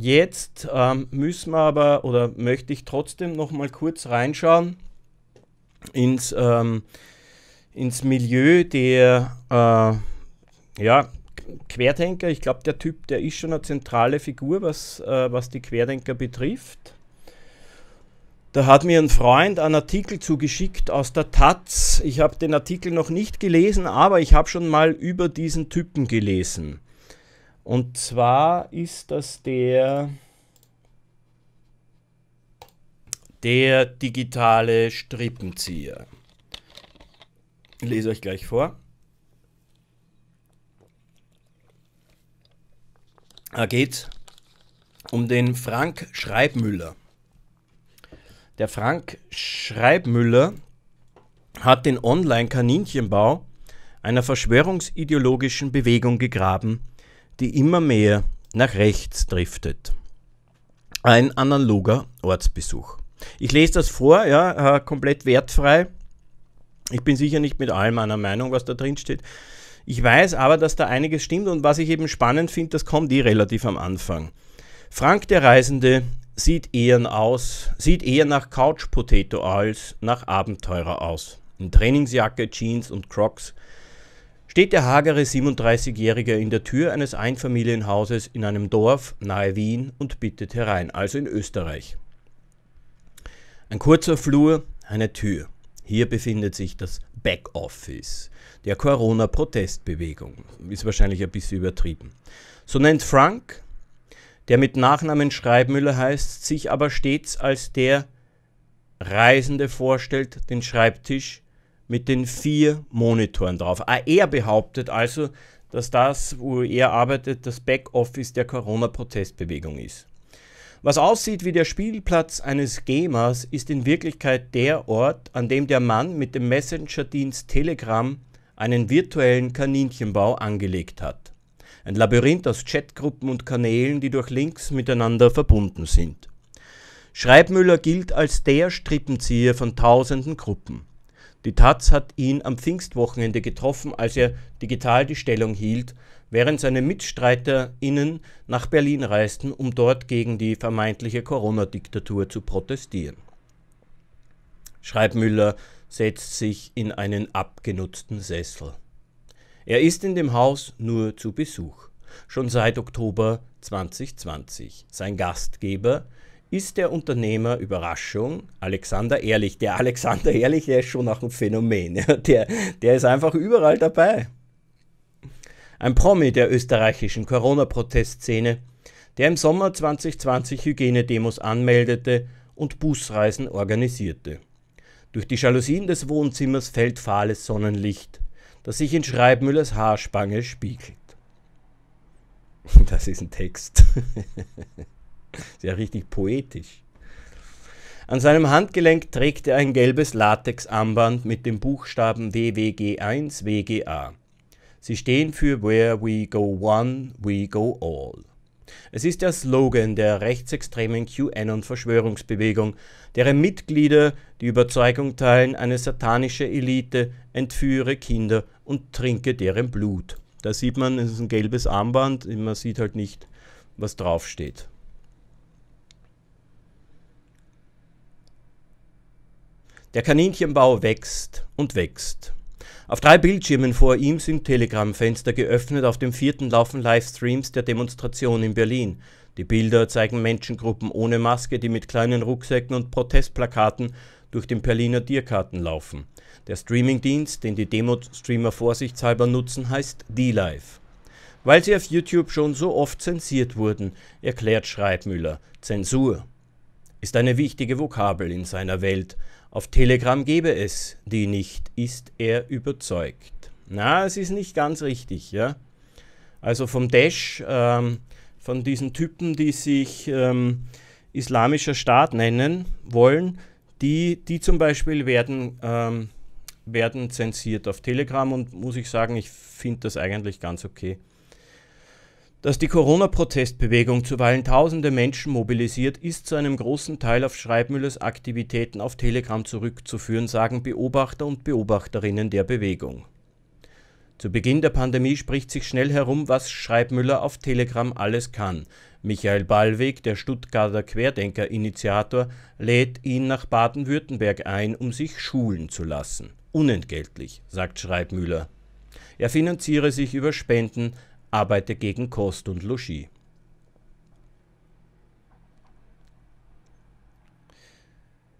Jetzt ähm, müssen wir aber oder möchte ich trotzdem noch mal kurz reinschauen ins, ähm, ins Milieu der äh, ja, Querdenker. Ich glaube, der Typ, der ist schon eine zentrale Figur, was, äh, was die Querdenker betrifft. Da hat mir ein Freund einen Artikel zugeschickt aus der Taz. Ich habe den Artikel noch nicht gelesen, aber ich habe schon mal über diesen Typen gelesen. Und zwar ist das der, der digitale Strippenzieher. Ich lese euch gleich vor. Da geht es um den Frank Schreibmüller. Der Frank Schreibmüller hat den Online-Kaninchenbau einer verschwörungsideologischen Bewegung gegraben die immer mehr nach rechts driftet. Ein analoger Ortsbesuch. Ich lese das vor, ja, äh, komplett wertfrei. Ich bin sicher nicht mit allem einer Meinung, was da drin steht. Ich weiß aber, dass da einiges stimmt und was ich eben spannend finde, das kommt eh relativ am Anfang. Frank der Reisende sieht eher aus, sieht eher nach Couch Potato als nach Abenteurer aus. In Trainingsjacke, Jeans und Crocs steht der hagere 37-Jährige in der Tür eines Einfamilienhauses in einem Dorf nahe Wien und bittet herein, also in Österreich. Ein kurzer Flur, eine Tür. Hier befindet sich das Backoffice der Corona-Protestbewegung. Ist wahrscheinlich ein bisschen übertrieben. So nennt Frank, der mit Nachnamen Schreibmüller heißt, sich aber stets als der Reisende vorstellt, den Schreibtisch, mit den vier Monitoren drauf. Er behauptet also, dass das, wo er arbeitet, das Backoffice der Corona-Protestbewegung ist. Was aussieht wie der Spielplatz eines GEMAs, ist in Wirklichkeit der Ort, an dem der Mann mit dem Messenger-Dienst Telegram einen virtuellen Kaninchenbau angelegt hat. Ein Labyrinth aus Chatgruppen und Kanälen, die durch Links miteinander verbunden sind. Schreibmüller gilt als der Strippenzieher von tausenden Gruppen. Die Taz hat ihn am Pfingstwochenende getroffen, als er digital die Stellung hielt, während seine MitstreiterInnen nach Berlin reisten, um dort gegen die vermeintliche Corona-Diktatur zu protestieren. Schreibmüller setzt sich in einen abgenutzten Sessel. Er ist in dem Haus nur zu Besuch, schon seit Oktober 2020. Sein Gastgeber, ist der Unternehmer, Überraschung, Alexander Ehrlich. Der Alexander Ehrlich, der ist schon auch ein Phänomen. der, der ist einfach überall dabei. Ein Promi der österreichischen Corona-Protestszene, der im Sommer 2020 Hygienedemos anmeldete und Busreisen organisierte. Durch die Jalousien des Wohnzimmers fällt fahles Sonnenlicht, das sich in Schreibmüllers Haarspange spiegelt. Das ist ein Text. Ist ja richtig poetisch. An seinem Handgelenk trägt er ein gelbes Latexarmband mit den Buchstaben WWG1 WGA. Sie stehen für Where We Go One, We Go All. Es ist der Slogan der rechtsextremen QAnon-Verschwörungsbewegung, deren Mitglieder die Überzeugung teilen, eine satanische Elite entführe Kinder und trinke deren Blut. Da sieht man, es ist ein gelbes Armband, man sieht halt nicht, was draufsteht. Der Kaninchenbau wächst und wächst. Auf drei Bildschirmen vor ihm sind Telegram-Fenster geöffnet auf dem vierten Laufen Livestreams der Demonstration in Berlin. Die Bilder zeigen Menschengruppen ohne Maske, die mit kleinen Rucksäcken und Protestplakaten durch den Berliner Tiergarten laufen. Der Streamingdienst, den die Demo-Streamer vorsichtshalber nutzen, heißt D-Live. Weil sie auf YouTube schon so oft zensiert wurden, erklärt Schreibmüller, Zensur ist eine wichtige Vokabel in seiner Welt. Auf Telegram gebe es die nicht, ist er überzeugt. Na, es ist nicht ganz richtig, ja. Also vom Dash, ähm, von diesen Typen, die sich ähm, islamischer Staat nennen wollen, die, die zum Beispiel werden, ähm, werden zensiert auf Telegram und muss ich sagen, ich finde das eigentlich ganz okay. Dass die Corona-Protestbewegung zuweilen tausende Menschen mobilisiert, ist zu einem großen Teil auf Schreibmüllers Aktivitäten auf Telegram zurückzuführen, sagen Beobachter und Beobachterinnen der Bewegung. Zu Beginn der Pandemie spricht sich schnell herum, was Schreibmüller auf Telegram alles kann. Michael Ballweg, der Stuttgarter Querdenker-Initiator, lädt ihn nach Baden-Württemberg ein, um sich schulen zu lassen. Unentgeltlich, sagt Schreibmüller. Er finanziere sich über Spenden, arbeite gegen Kost und Logis.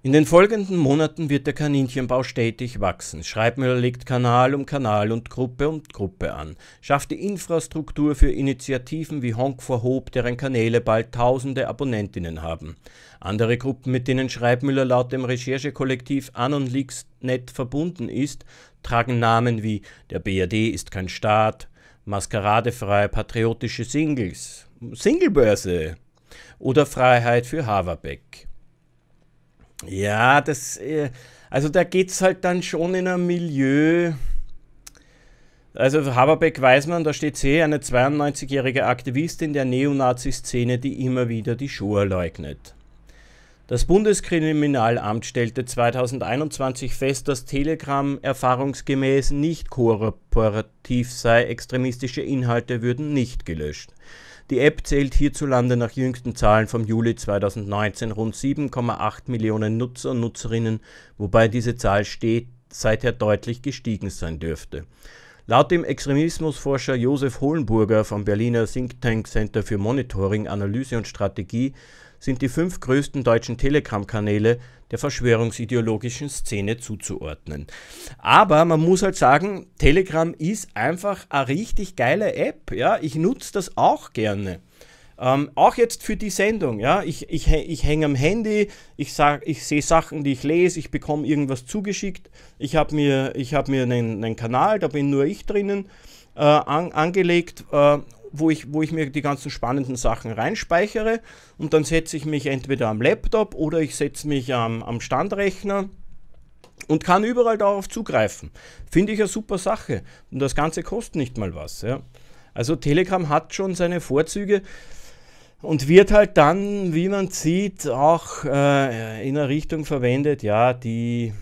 In den folgenden Monaten wird der Kaninchenbau stetig wachsen. Schreibmüller legt Kanal um Kanal und Gruppe um Gruppe an, schafft die Infrastruktur für Initiativen wie Honk vor Hob, deren Kanäle bald tausende Abonnentinnen haben. Andere Gruppen, mit denen Schreibmüller laut dem Recherchekollektiv AnonLeaks.net verbunden ist, tragen Namen wie Der BRD ist kein Staat, maskeradefrei patriotische Singles, Singlebörse oder Freiheit für Haverbeck. Ja, das, äh, also da geht es halt dann schon in ein Milieu. Also Haberbeck weiß man, da steht sie, eine 92-jährige Aktivistin der Neonazi-Szene, die immer wieder die Shoah leugnet. Das Bundeskriminalamt stellte 2021 fest, dass Telegram erfahrungsgemäß nicht kooperativ sei, extremistische Inhalte würden nicht gelöscht. Die App zählt hierzulande nach jüngsten Zahlen vom Juli 2019 rund 7,8 Millionen Nutzer und Nutzerinnen, wobei diese Zahl steht, seither deutlich gestiegen sein dürfte. Laut dem Extremismusforscher Josef Hohlenburger vom Berliner Think Tank Center für Monitoring, Analyse und Strategie sind die fünf größten deutschen Telegram-Kanäle der verschwörungsideologischen Szene zuzuordnen. Aber man muss halt sagen, Telegram ist einfach eine richtig geile App. Ja, ich nutze das auch gerne. Ähm, auch jetzt für die Sendung, ja, ich, ich, ich hänge am Handy, ich, ich sehe Sachen, die ich lese, ich bekomme irgendwas zugeschickt, ich habe mir, ich hab mir einen, einen Kanal, da bin nur ich drinnen, äh, an, angelegt äh, wo ich, wo ich mir die ganzen spannenden Sachen reinspeichere und dann setze ich mich entweder am Laptop oder ich setze mich am, am Standrechner und kann überall darauf zugreifen. Finde ich eine super Sache und das Ganze kostet nicht mal was. Ja. Also Telegram hat schon seine Vorzüge und wird halt dann, wie man sieht, auch äh, in eine Richtung verwendet, ja, die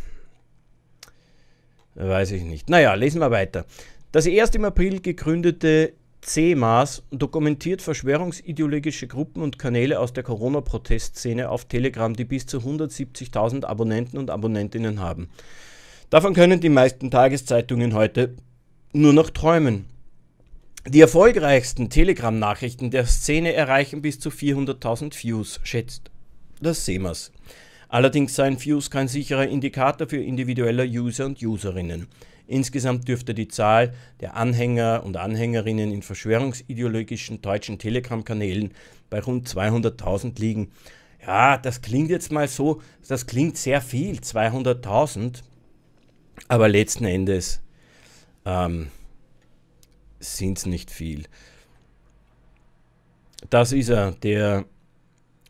weiß ich nicht. Naja, lesen wir weiter. Das erst im April gegründete CMAS dokumentiert verschwörungsideologische Gruppen und Kanäle aus der Corona-Protestszene auf Telegram, die bis zu 170.000 Abonnenten und Abonnentinnen haben. Davon können die meisten Tageszeitungen heute nur noch träumen. Die erfolgreichsten Telegram-Nachrichten der Szene erreichen bis zu 400.000 Views, schätzt das CMAS. Allerdings seien Views kein sicherer Indikator für individuelle User und Userinnen. Insgesamt dürfte die Zahl der Anhänger und Anhängerinnen in verschwörungsideologischen deutschen Telegram-Kanälen bei rund 200.000 liegen. Ja, das klingt jetzt mal so, das klingt sehr viel, 200.000, aber letzten Endes ähm, sind es nicht viel. Das ist er, der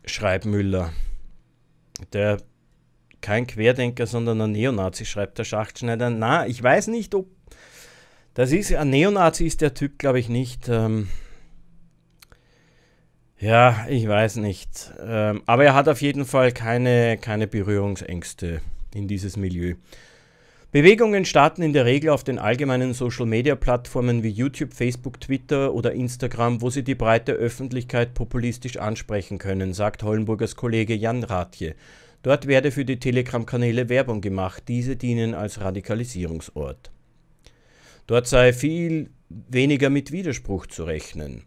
Schreibmüller, der kein Querdenker, sondern ein Neonazi, schreibt der Schachtschneider. Na, ich weiß nicht, ob. Das ist, ein Neonazi ist der Typ, glaube ich, nicht. Ähm ja, ich weiß nicht. Ähm, aber er hat auf jeden Fall keine, keine Berührungsängste in dieses Milieu. Bewegungen starten in der Regel auf den allgemeinen Social-Media-Plattformen wie YouTube, Facebook, Twitter oder Instagram, wo sie die breite Öffentlichkeit populistisch ansprechen können, sagt Hollenburgers Kollege Jan Rathje. Dort werde für die Telegram-Kanäle Werbung gemacht, diese dienen als Radikalisierungsort. Dort sei viel weniger mit Widerspruch zu rechnen.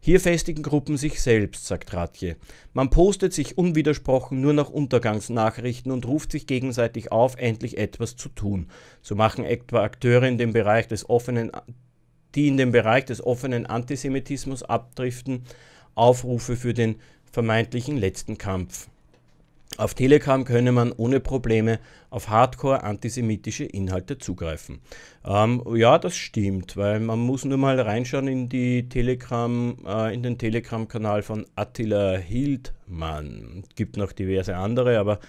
Hier festigen Gruppen sich selbst, sagt Ratje. Man postet sich unwidersprochen nur nach Untergangsnachrichten und ruft sich gegenseitig auf, endlich etwas zu tun. So machen etwa Akteure in dem Bereich des offenen, die in dem Bereich des offenen Antisemitismus abdriften, Aufrufe für den vermeintlichen letzten Kampf. Auf Telegram könne man ohne Probleme auf hardcore antisemitische Inhalte zugreifen. Ähm, ja, das stimmt, weil man muss nur mal reinschauen in, die Telegram, äh, in den Telegram-Kanal von Attila Hildmann. Gibt noch diverse andere, aber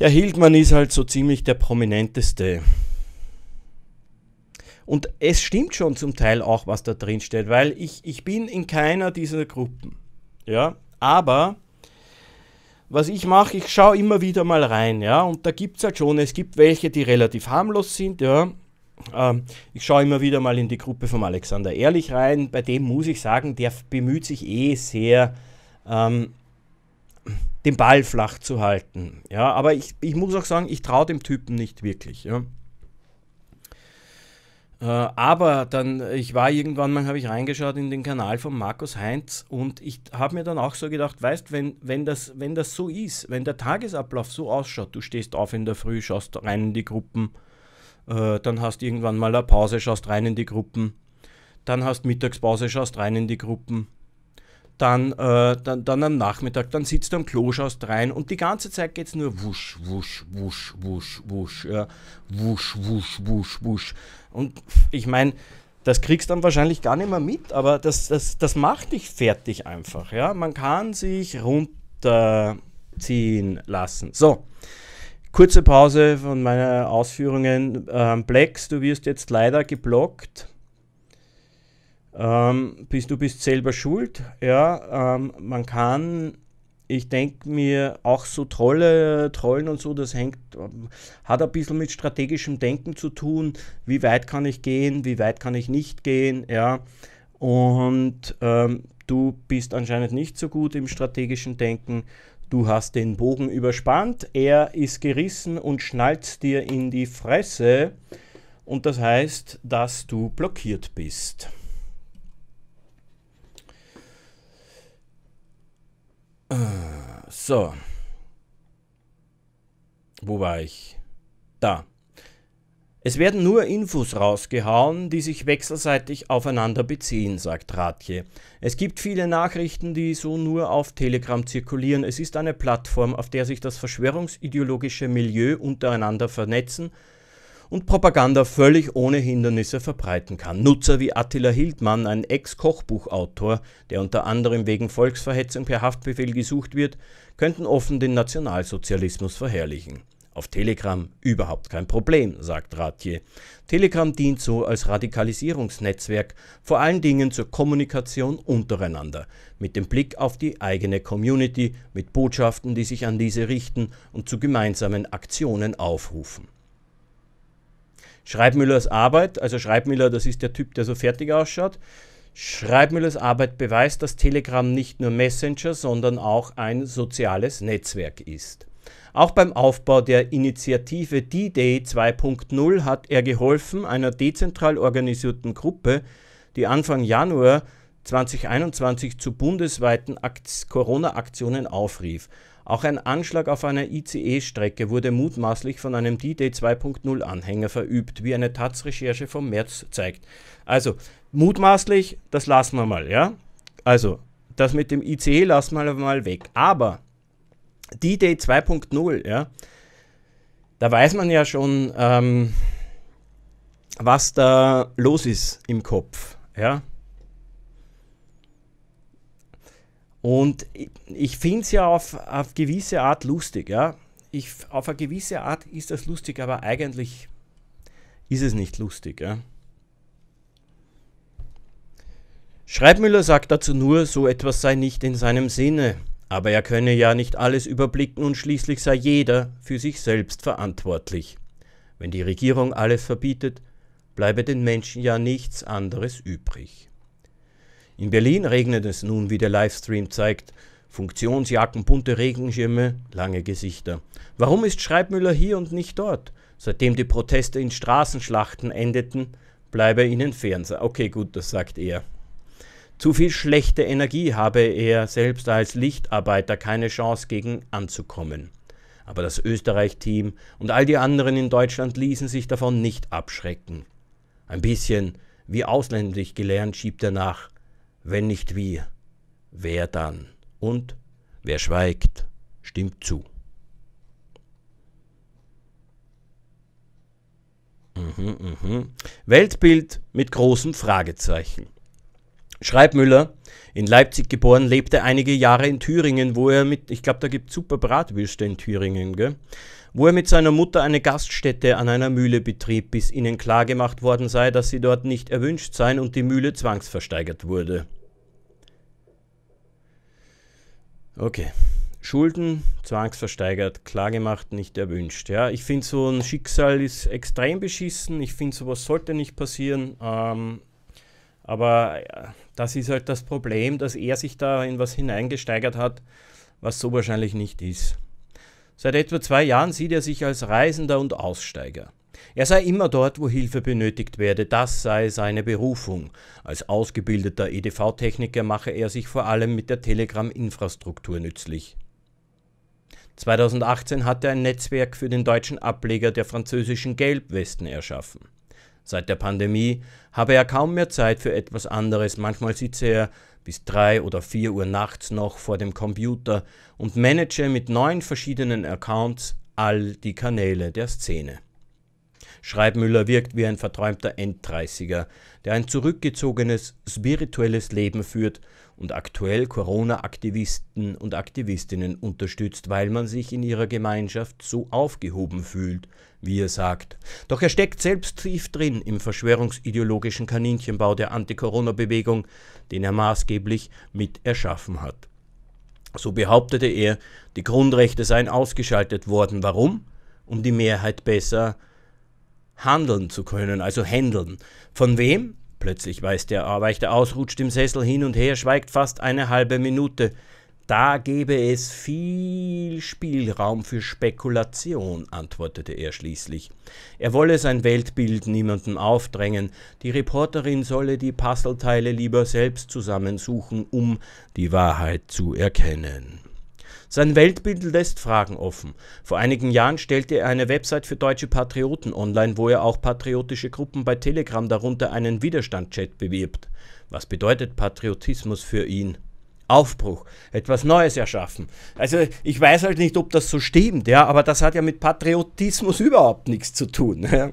der Hildmann ist halt so ziemlich der prominenteste. Und es stimmt schon zum Teil auch, was da drin steht, weil ich, ich bin in keiner dieser Gruppen. Ja, aber was ich mache, ich schaue immer wieder mal rein, ja, und da gibt es halt schon, es gibt welche, die relativ harmlos sind, ja. Ähm, ich schaue immer wieder mal in die Gruppe von Alexander Ehrlich rein, bei dem muss ich sagen, der bemüht sich eh sehr, ähm, den Ball flach zu halten, ja, aber ich, ich muss auch sagen, ich traue dem Typen nicht wirklich, ja. Äh, aber dann, ich war irgendwann mal, habe ich reingeschaut in den Kanal von Markus Heinz und ich habe mir dann auch so gedacht, weißt, wenn, wenn, das, wenn das so ist, wenn der Tagesablauf so ausschaut, du stehst auf in der Früh, schaust rein in die Gruppen, äh, dann hast irgendwann mal eine Pause, schaust rein in die Gruppen, dann hast Mittagspause, schaust rein in die Gruppen, dann, äh, dann, dann am Nachmittag, dann sitzt du am Klo, schaust rein und die ganze Zeit geht es nur wusch, wusch, wusch, wusch, wusch, ja, wusch, wusch, wusch, wusch. Und ich meine, das kriegst du dann wahrscheinlich gar nicht mehr mit, aber das, das, das macht dich fertig einfach. Ja? Man kann sich runterziehen lassen. So, kurze Pause von meinen Ausführungen. Ähm, Blex, du wirst jetzt leider geblockt ähm, bist, du bist selber schuld. Ja, ähm, man kann, ich denke mir, auch so Trolle, Trollen und so, das hängt, hat ein bisschen mit strategischem Denken zu tun. Wie weit kann ich gehen, wie weit kann ich nicht gehen, ja. Und ähm, du bist anscheinend nicht so gut im strategischen Denken. Du hast den Bogen überspannt, er ist gerissen und schnallt dir in die Fresse. Und das heißt, dass du blockiert bist. So. Wo war ich? Da. Es werden nur Infos rausgehauen, die sich wechselseitig aufeinander beziehen, sagt Ratje. Es gibt viele Nachrichten, die so nur auf Telegram zirkulieren. Es ist eine Plattform, auf der sich das verschwörungsideologische Milieu untereinander vernetzen und Propaganda völlig ohne Hindernisse verbreiten kann. Nutzer wie Attila Hildmann, ein Ex-Kochbuchautor, der unter anderem wegen Volksverhetzung per Haftbefehl gesucht wird, könnten offen den Nationalsozialismus verherrlichen. Auf Telegram überhaupt kein Problem, sagt Ratje. Telegram dient so als Radikalisierungsnetzwerk, vor allen Dingen zur Kommunikation untereinander, mit dem Blick auf die eigene Community, mit Botschaften, die sich an diese richten und zu gemeinsamen Aktionen aufrufen. Schreibmüllers Arbeit, also Schreibmüller, das ist der Typ, der so fertig ausschaut. Schreibmüllers Arbeit beweist, dass Telegram nicht nur Messenger, sondern auch ein soziales Netzwerk ist. Auch beim Aufbau der Initiative D-Day 2.0 hat er geholfen, einer dezentral organisierten Gruppe, die Anfang Januar 2021 zu bundesweiten Corona-Aktionen aufrief. Auch ein Anschlag auf einer ICE-Strecke wurde mutmaßlich von einem D-Day 2.0-Anhänger verübt, wie eine Taz-Recherche vom März zeigt. Also, mutmaßlich, das lassen wir mal, ja? Also, das mit dem ICE lassen wir mal weg. Aber D-Day 2.0, ja, da weiß man ja schon, ähm, was da los ist im Kopf, ja? Und ich finde es ja auf, auf gewisse Art lustig, ja. Ich, auf eine gewisse Art ist das lustig, aber eigentlich ist es nicht lustig, ja. Schreibmüller sagt dazu nur, so etwas sei nicht in seinem Sinne, aber er könne ja nicht alles überblicken und schließlich sei jeder für sich selbst verantwortlich. Wenn die Regierung alles verbietet, bleibe den Menschen ja nichts anderes übrig. In Berlin regnet es nun, wie der Livestream zeigt. Funktionsjacken, bunte Regenschirme, lange Gesichter. Warum ist Schreibmüller hier und nicht dort? Seitdem die Proteste in Straßenschlachten endeten, bleibe er ihnen Fernseher. Okay, gut, das sagt er. Zu viel schlechte Energie habe er selbst als Lichtarbeiter keine Chance gegen anzukommen. Aber das Österreich-Team und all die anderen in Deutschland ließen sich davon nicht abschrecken. Ein bisschen, wie ausländisch gelernt, schiebt er nach. Wenn nicht wir, wer dann? Und wer schweigt, stimmt zu. Mhm, mhm. Weltbild mit großem Fragezeichen. Schreibmüller, in Leipzig geboren, lebte einige Jahre in Thüringen, wo er mit, ich glaube, da gibt es super Bratwürste in Thüringen, gell? wo er mit seiner Mutter eine Gaststätte an einer Mühle betrieb, bis ihnen klargemacht worden sei, dass sie dort nicht erwünscht seien und die Mühle zwangsversteigert wurde. Okay. Schulden, zwangsversteigert, klargemacht, nicht erwünscht. Ja, ich finde so ein Schicksal ist extrem beschissen. Ich finde sowas sollte nicht passieren. Ähm, aber äh, das ist halt das Problem, dass er sich da in was hineingesteigert hat, was so wahrscheinlich nicht ist. Seit etwa zwei Jahren sieht er sich als Reisender und Aussteiger. Er sei immer dort, wo Hilfe benötigt werde, das sei seine Berufung. Als ausgebildeter EDV-Techniker mache er sich vor allem mit der Telegram-Infrastruktur nützlich. 2018 hat er ein Netzwerk für den deutschen Ableger der französischen Gelbwesten erschaffen. Seit der Pandemie habe er kaum mehr Zeit für etwas anderes, manchmal sitze er bis drei oder vier Uhr nachts noch vor dem Computer und manage mit neun verschiedenen Accounts all die Kanäle der Szene. Schreibmüller wirkt wie ein verträumter Enddreißiger, der ein zurückgezogenes, spirituelles Leben führt und aktuell Corona-Aktivisten und Aktivistinnen unterstützt, weil man sich in ihrer Gemeinschaft so aufgehoben fühlt, wie er sagt. Doch er steckt selbst tief drin im verschwörungsideologischen Kaninchenbau der Anti-Corona-Bewegung, den er maßgeblich mit erschaffen hat. So behauptete er, die Grundrechte seien ausgeschaltet worden. Warum? Um die Mehrheit besser handeln zu können, also handeln. Von wem? Plötzlich weiß der Arbeiter ausrutscht im Sessel hin und her, schweigt fast eine halbe Minute. Da gebe es viel Spielraum für Spekulation, antwortete er schließlich. Er wolle sein Weltbild niemandem aufdrängen, die Reporterin solle die Puzzleteile lieber selbst zusammensuchen, um die Wahrheit zu erkennen. Sein Weltbild lässt Fragen offen. Vor einigen Jahren stellte er eine Website für deutsche Patrioten online, wo er auch patriotische Gruppen bei Telegram, darunter einen Widerstand-Chat, bewirbt. Was bedeutet Patriotismus für ihn? Aufbruch, etwas Neues erschaffen. Also ich weiß halt nicht, ob das so stimmt, ja, aber das hat ja mit Patriotismus überhaupt nichts zu tun. Ja.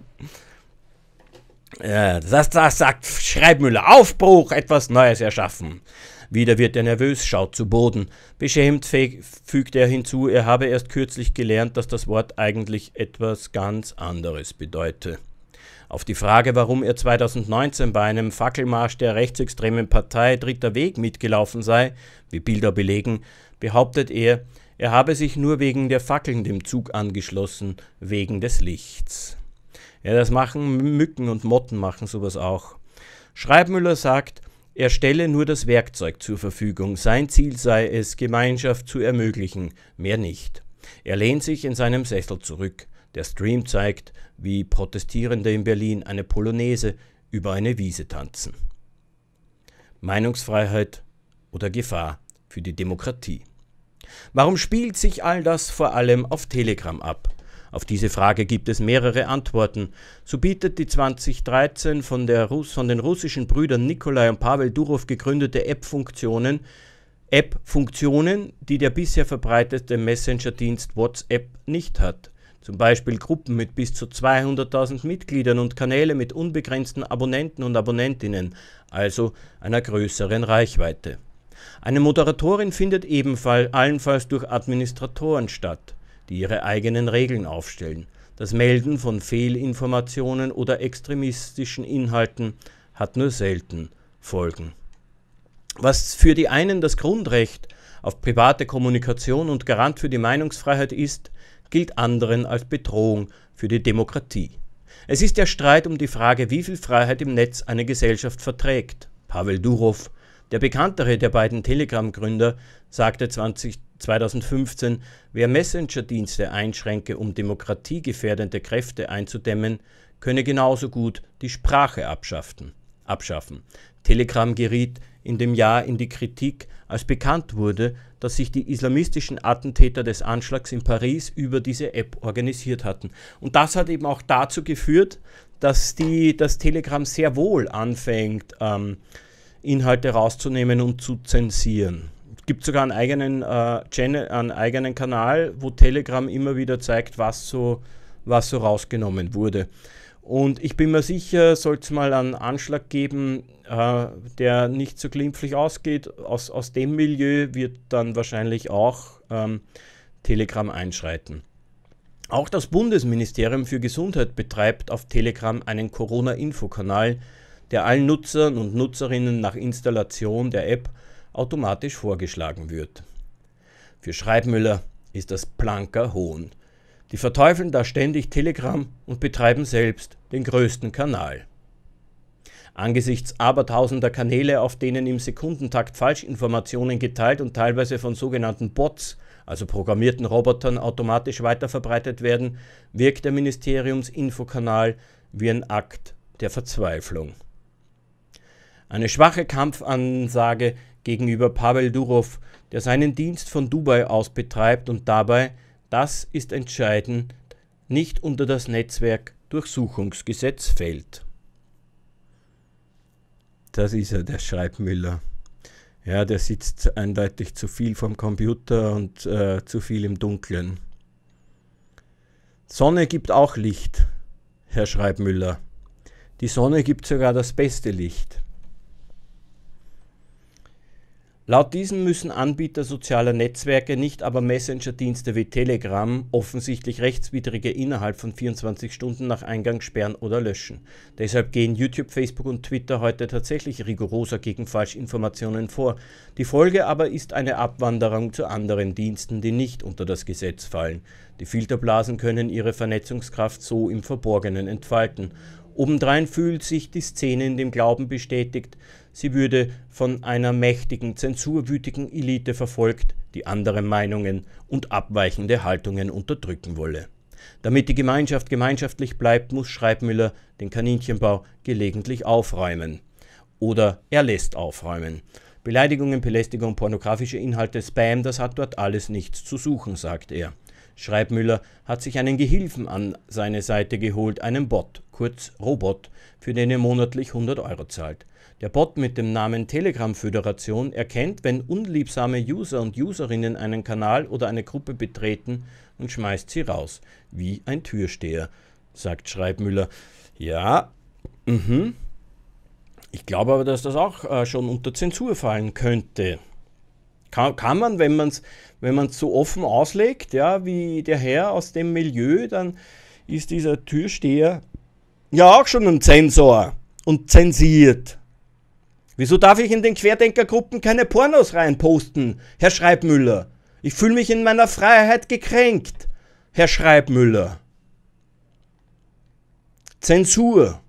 Ja, das, das sagt Schreibmüller. Aufbruch, etwas Neues erschaffen. Wieder wird er nervös, schaut zu Boden. Beschämt fügt er hinzu, er habe erst kürzlich gelernt, dass das Wort eigentlich etwas ganz anderes bedeute. Auf die Frage, warum er 2019 bei einem Fackelmarsch der rechtsextremen Partei Dritter Weg mitgelaufen sei, wie Bilder belegen, behauptet er, er habe sich nur wegen der Fackeln dem Zug angeschlossen, wegen des Lichts. Ja, das machen Mücken und Motten machen sowas auch. Schreibmüller sagt, er stelle nur das Werkzeug zur Verfügung, sein Ziel sei es, Gemeinschaft zu ermöglichen, mehr nicht. Er lehnt sich in seinem Sessel zurück. Der Stream zeigt, wie Protestierende in Berlin eine Polonaise über eine Wiese tanzen. Meinungsfreiheit oder Gefahr für die Demokratie. Warum spielt sich all das vor allem auf Telegram ab? Auf diese Frage gibt es mehrere Antworten. So bietet die 2013 von, Russ, von den russischen Brüdern Nikolai und Pavel Durov gegründete App Funktionen, App-Funktionen, die der bisher verbreitete Messenger-Dienst WhatsApp nicht hat. Zum Beispiel Gruppen mit bis zu 200.000 Mitgliedern und Kanäle mit unbegrenzten Abonnenten und Abonnentinnen, also einer größeren Reichweite. Eine Moderatorin findet ebenfalls allenfalls durch Administratoren statt die ihre eigenen Regeln aufstellen. Das Melden von Fehlinformationen oder extremistischen Inhalten hat nur selten Folgen. Was für die einen das Grundrecht auf private Kommunikation und Garant für die Meinungsfreiheit ist, gilt anderen als Bedrohung für die Demokratie. Es ist der Streit um die Frage, wie viel Freiheit im Netz eine Gesellschaft verträgt. Pavel Durov, der bekanntere der beiden Telegram-Gründer, sagte 20 2015, wer Messenger-Dienste einschränke, um demokratiegefährdende Kräfte einzudämmen, könne genauso gut die Sprache abschaffen. abschaffen. Telegram geriet in dem Jahr in die Kritik, als bekannt wurde, dass sich die islamistischen Attentäter des Anschlags in Paris über diese App organisiert hatten. Und das hat eben auch dazu geführt, dass, die, dass Telegram sehr wohl anfängt, ähm, Inhalte rauszunehmen und zu zensieren gibt sogar einen eigenen, äh, Channel, einen eigenen Kanal, wo Telegram immer wieder zeigt, was so, was so rausgenommen wurde. Und ich bin mir sicher, sollte es mal einen Anschlag geben, äh, der nicht so glimpflich ausgeht, aus, aus dem Milieu wird dann wahrscheinlich auch ähm, Telegram einschreiten. Auch das Bundesministerium für Gesundheit betreibt auf Telegram einen Corona-Info-Kanal, der allen Nutzern und Nutzerinnen nach Installation der App automatisch vorgeschlagen wird. Für Schreibmüller ist das blanker Hohn. Die verteufeln da ständig Telegram und betreiben selbst den größten Kanal. Angesichts abertausender Kanäle, auf denen im Sekundentakt Falschinformationen geteilt und teilweise von sogenannten Bots, also programmierten Robotern, automatisch weiterverbreitet werden, wirkt der Ministeriumsinfokanal wie ein Akt der Verzweiflung. Eine schwache Kampfansage gegenüber Pavel Durov, der seinen Dienst von Dubai aus betreibt und dabei, das ist entscheidend, nicht unter das Netzwerk Durchsuchungsgesetz fällt. Das ist er, der Schreibmüller. Ja, der sitzt eindeutig zu viel vom Computer und äh, zu viel im Dunkeln. Sonne gibt auch Licht, Herr Schreibmüller. Die Sonne gibt sogar das beste Licht. Laut diesem müssen Anbieter sozialer Netzwerke, nicht aber Messenger-Dienste wie Telegram, offensichtlich Rechtswidrige innerhalb von 24 Stunden nach Eingang sperren oder löschen. Deshalb gehen YouTube, Facebook und Twitter heute tatsächlich rigoroser gegen Falschinformationen vor. Die Folge aber ist eine Abwanderung zu anderen Diensten, die nicht unter das Gesetz fallen. Die Filterblasen können ihre Vernetzungskraft so im Verborgenen entfalten. Obendrein fühlt sich die Szene in dem Glauben bestätigt, sie würde von einer mächtigen, zensurwütigen Elite verfolgt, die andere Meinungen und abweichende Haltungen unterdrücken wolle. Damit die Gemeinschaft gemeinschaftlich bleibt, muss Schreibmüller den Kaninchenbau gelegentlich aufräumen. Oder er lässt aufräumen. Beleidigungen, Belästigung, pornografische Inhalte, Spam, das hat dort alles nichts zu suchen, sagt er. Schreibmüller hat sich einen Gehilfen an seine Seite geholt, einen Bot, kurz Robot, für den er monatlich 100 Euro zahlt. Der Bot mit dem Namen Telegram Föderation erkennt, wenn unliebsame User und Userinnen einen Kanal oder eine Gruppe betreten und schmeißt sie raus, wie ein Türsteher, sagt Schreibmüller. Ja, mhm. Ich glaube aber, dass das auch äh, schon unter Zensur fallen könnte. Kann, kann man, wenn man es wenn man's so offen auslegt, ja, wie der Herr aus dem Milieu, dann ist dieser Türsteher ja auch schon ein Zensor und zensiert. Wieso darf ich in den Querdenkergruppen keine Pornos reinposten, Herr Schreibmüller? Ich fühle mich in meiner Freiheit gekränkt, Herr Schreibmüller. Zensur.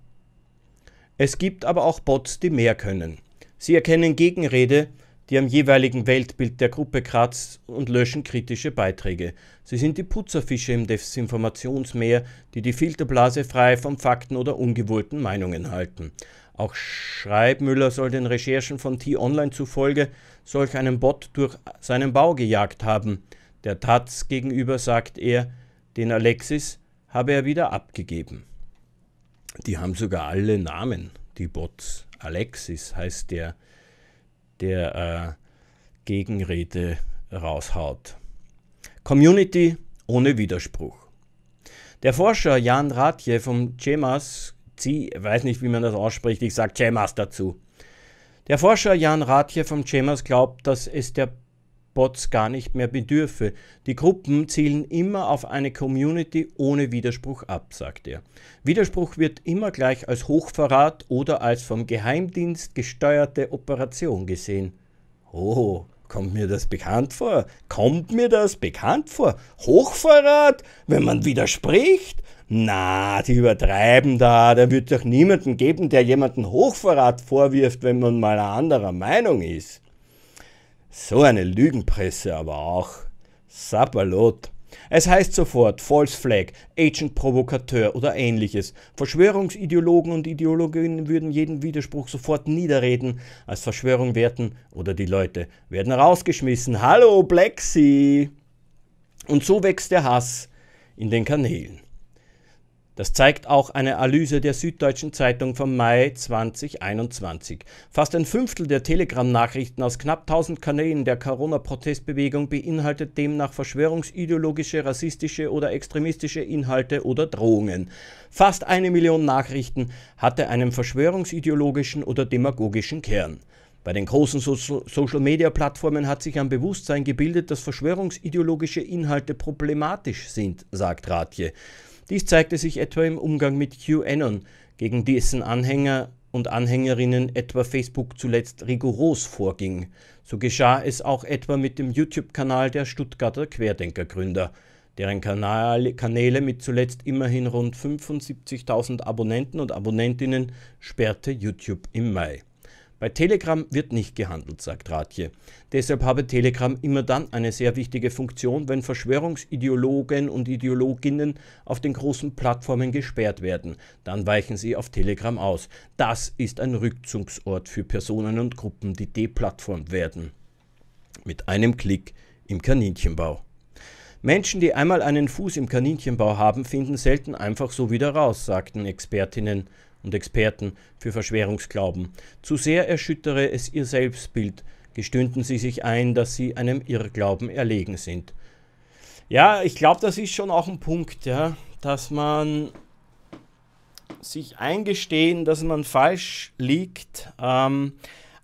Es gibt aber auch Bots, die mehr können. Sie erkennen Gegenrede, die am jeweiligen Weltbild der Gruppe kratzt und löschen kritische Beiträge. Sie sind die Putzerfische im Desinformationsmeer, die die Filterblase frei von Fakten oder ungewollten Meinungen halten. Auch Schreibmüller soll den Recherchen von T-Online zufolge solch einen Bot durch seinen Bau gejagt haben. Der Taz gegenüber sagt er, den Alexis habe er wieder abgegeben. Die haben sogar alle Namen, die Bots. Alexis heißt der, der äh, Gegenrede raushaut. Community ohne Widerspruch. Der Forscher Jan Ratje vom CEMAS C, weiß nicht, wie man das ausspricht, ich sage JMAS dazu. Der Forscher Jan Rathje vom JMAS glaubt, dass es der Bots gar nicht mehr bedürfe. Die Gruppen zielen immer auf eine Community ohne Widerspruch ab, sagt er. Widerspruch wird immer gleich als Hochverrat oder als vom Geheimdienst gesteuerte Operation gesehen. Oh, kommt mir das bekannt vor? Kommt mir das bekannt vor? Hochverrat, wenn man widerspricht? Na, die übertreiben da. Da wird doch niemanden geben, der jemanden Hochverrat vorwirft, wenn man mal anderer Meinung ist. So eine Lügenpresse aber auch. Sapperlot. Es heißt sofort False Flag, Agent Provokateur oder ähnliches. Verschwörungsideologen und Ideologinnen würden jeden Widerspruch sofort niederreden, als Verschwörung werten oder die Leute werden rausgeschmissen. Hallo Blexi! Und so wächst der Hass in den Kanälen. Das zeigt auch eine Analyse der Süddeutschen Zeitung vom Mai 2021. Fast ein Fünftel der Telegram-Nachrichten aus knapp 1000 Kanälen der Corona-Protestbewegung beinhaltet demnach verschwörungsideologische, rassistische oder extremistische Inhalte oder Drohungen. Fast eine Million Nachrichten hatte einen verschwörungsideologischen oder demagogischen Kern. Bei den großen so Social-Media-Plattformen hat sich ein Bewusstsein gebildet, dass verschwörungsideologische Inhalte problematisch sind, sagt Ratje. Dies zeigte sich etwa im Umgang mit QAnon, gegen dessen Anhänger und Anhängerinnen etwa Facebook zuletzt rigoros vorging. So geschah es auch etwa mit dem YouTube-Kanal der Stuttgarter Querdenkergründer, deren Kanal, Kanäle mit zuletzt immerhin rund 75.000 Abonnenten und Abonnentinnen sperrte YouTube im Mai. Bei Telegram wird nicht gehandelt, sagt Ratje. Deshalb habe Telegram immer dann eine sehr wichtige Funktion, wenn Verschwörungsideologen und Ideologinnen auf den großen Plattformen gesperrt werden. Dann weichen sie auf Telegram aus. Das ist ein Rückzugsort für Personen und Gruppen, die deplattformt werden. Mit einem Klick im Kaninchenbau. Menschen, die einmal einen Fuß im Kaninchenbau haben, finden selten einfach so wieder raus, sagten Expertinnen und Experten für Verschwörungsglauben. Zu sehr erschüttere es ihr Selbstbild, gestünden sie sich ein, dass sie einem Irrglauben erlegen sind. Ja, ich glaube, das ist schon auch ein Punkt, ja, dass man sich eingestehen, dass man falsch liegt, ähm,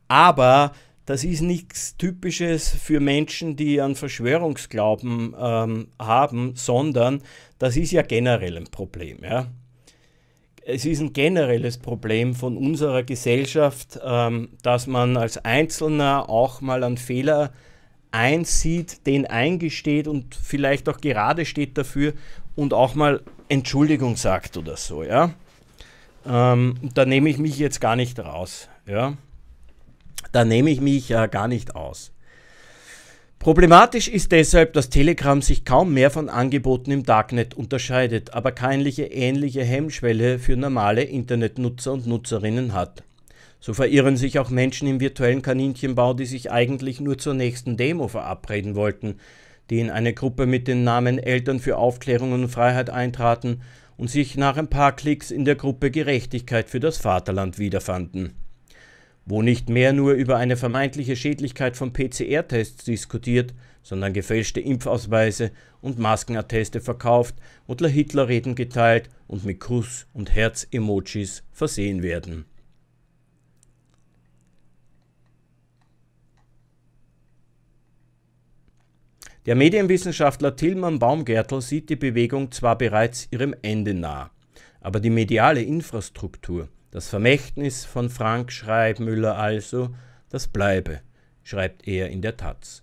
aber das ist nichts Typisches für Menschen, die an Verschwörungsglauben ähm, haben, sondern das ist ja generell ein Problem. Ja? es ist ein generelles Problem von unserer Gesellschaft, ähm, dass man als Einzelner auch mal einen Fehler einsieht, den eingesteht und vielleicht auch gerade steht dafür und auch mal Entschuldigung sagt oder so, ja. Ähm, da nehme ich mich jetzt gar nicht raus, ja. Da nehme ich mich äh, gar nicht aus. Problematisch ist deshalb, dass Telegram sich kaum mehr von Angeboten im Darknet unterscheidet, aber keine ähnliche Hemmschwelle für normale Internetnutzer und Nutzerinnen hat. So verirren sich auch Menschen im virtuellen Kaninchenbau, die sich eigentlich nur zur nächsten Demo verabreden wollten, die in eine Gruppe mit dem Namen Eltern für Aufklärung und Freiheit eintraten und sich nach ein paar Klicks in der Gruppe Gerechtigkeit für das Vaterland wiederfanden wo nicht mehr nur über eine vermeintliche Schädlichkeit von PCR-Tests diskutiert, sondern gefälschte Impfausweise und Maskenatteste verkauft und La Hitler-Reden geteilt und mit Kuss- und Herz-Emojis versehen werden. Der Medienwissenschaftler Tilman Baumgärtel sieht die Bewegung zwar bereits ihrem Ende nah, aber die mediale Infrastruktur, das Vermächtnis von Frank Schreibmüller also, das bleibe, schreibt er in der Taz.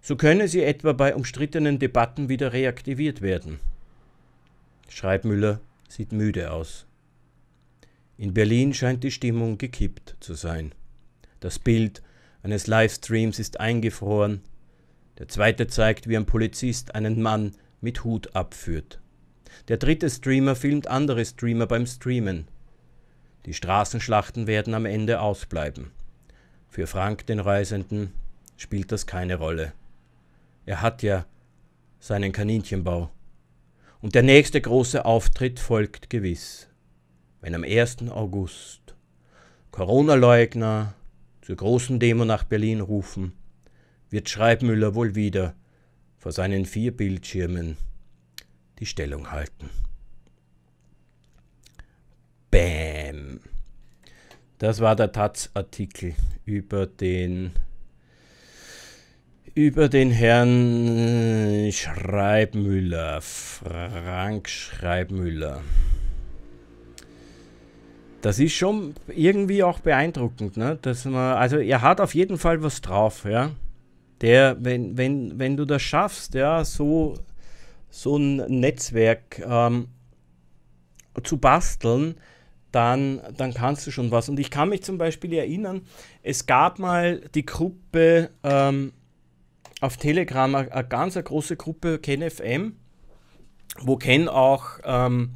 So könne sie etwa bei umstrittenen Debatten wieder reaktiviert werden. Schreibmüller sieht müde aus. In Berlin scheint die Stimmung gekippt zu sein. Das Bild eines Livestreams ist eingefroren. Der zweite zeigt, wie ein Polizist einen Mann mit Hut abführt. Der dritte Streamer filmt andere Streamer beim Streamen. Die Straßenschlachten werden am Ende ausbleiben. Für Frank den Reisenden spielt das keine Rolle. Er hat ja seinen Kaninchenbau. Und der nächste große Auftritt folgt gewiss, wenn am 1. August Corona-Leugner zur großen Demo nach Berlin rufen, wird Schreibmüller wohl wieder vor seinen vier Bildschirmen die Stellung halten. Bam! Das war der Taz-Artikel über den über den Herrn äh, Schreibmüller, Frank Schreibmüller. Das ist schon irgendwie auch beeindruckend, ne? Dass man, also er hat auf jeden Fall was drauf, ja. Der, wenn, wenn, wenn du das schaffst, ja, so, so ein Netzwerk ähm, zu basteln, dann, dann kannst du schon was. Und ich kann mich zum Beispiel erinnern, es gab mal die Gruppe ähm, auf Telegram, eine, ganz eine große Gruppe KenFM, wo Ken auch, ähm,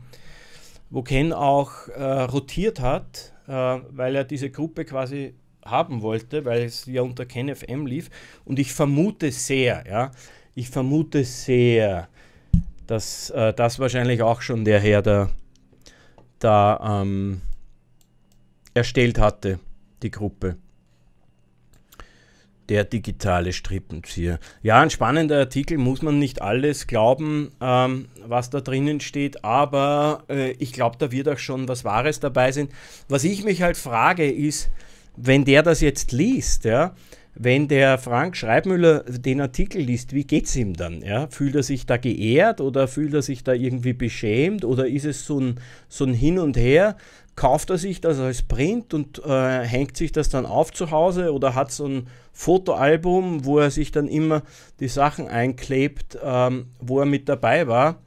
wo Ken auch äh, rotiert hat, äh, weil er diese Gruppe quasi haben wollte, weil es ja unter KenFM lief. Und ich vermute sehr, ja, ich vermute sehr, dass äh, das wahrscheinlich auch schon der Herr der da ähm, erstellt hatte, die Gruppe. Der digitale Strippenzieher. Ja, ein spannender Artikel, muss man nicht alles glauben, ähm, was da drinnen steht, aber äh, ich glaube, da wird auch schon was Wahres dabei sein. Was ich mich halt frage, ist, wenn der das jetzt liest, ja, wenn der Frank Schreibmüller den Artikel liest, wie geht es ihm dann? Ja? Fühlt er sich da geehrt oder fühlt er sich da irgendwie beschämt oder ist es so ein, so ein Hin und Her? Kauft er sich das als Print und äh, hängt sich das dann auf zu Hause oder hat so ein Fotoalbum, wo er sich dann immer die Sachen einklebt, ähm, wo er mit dabei war?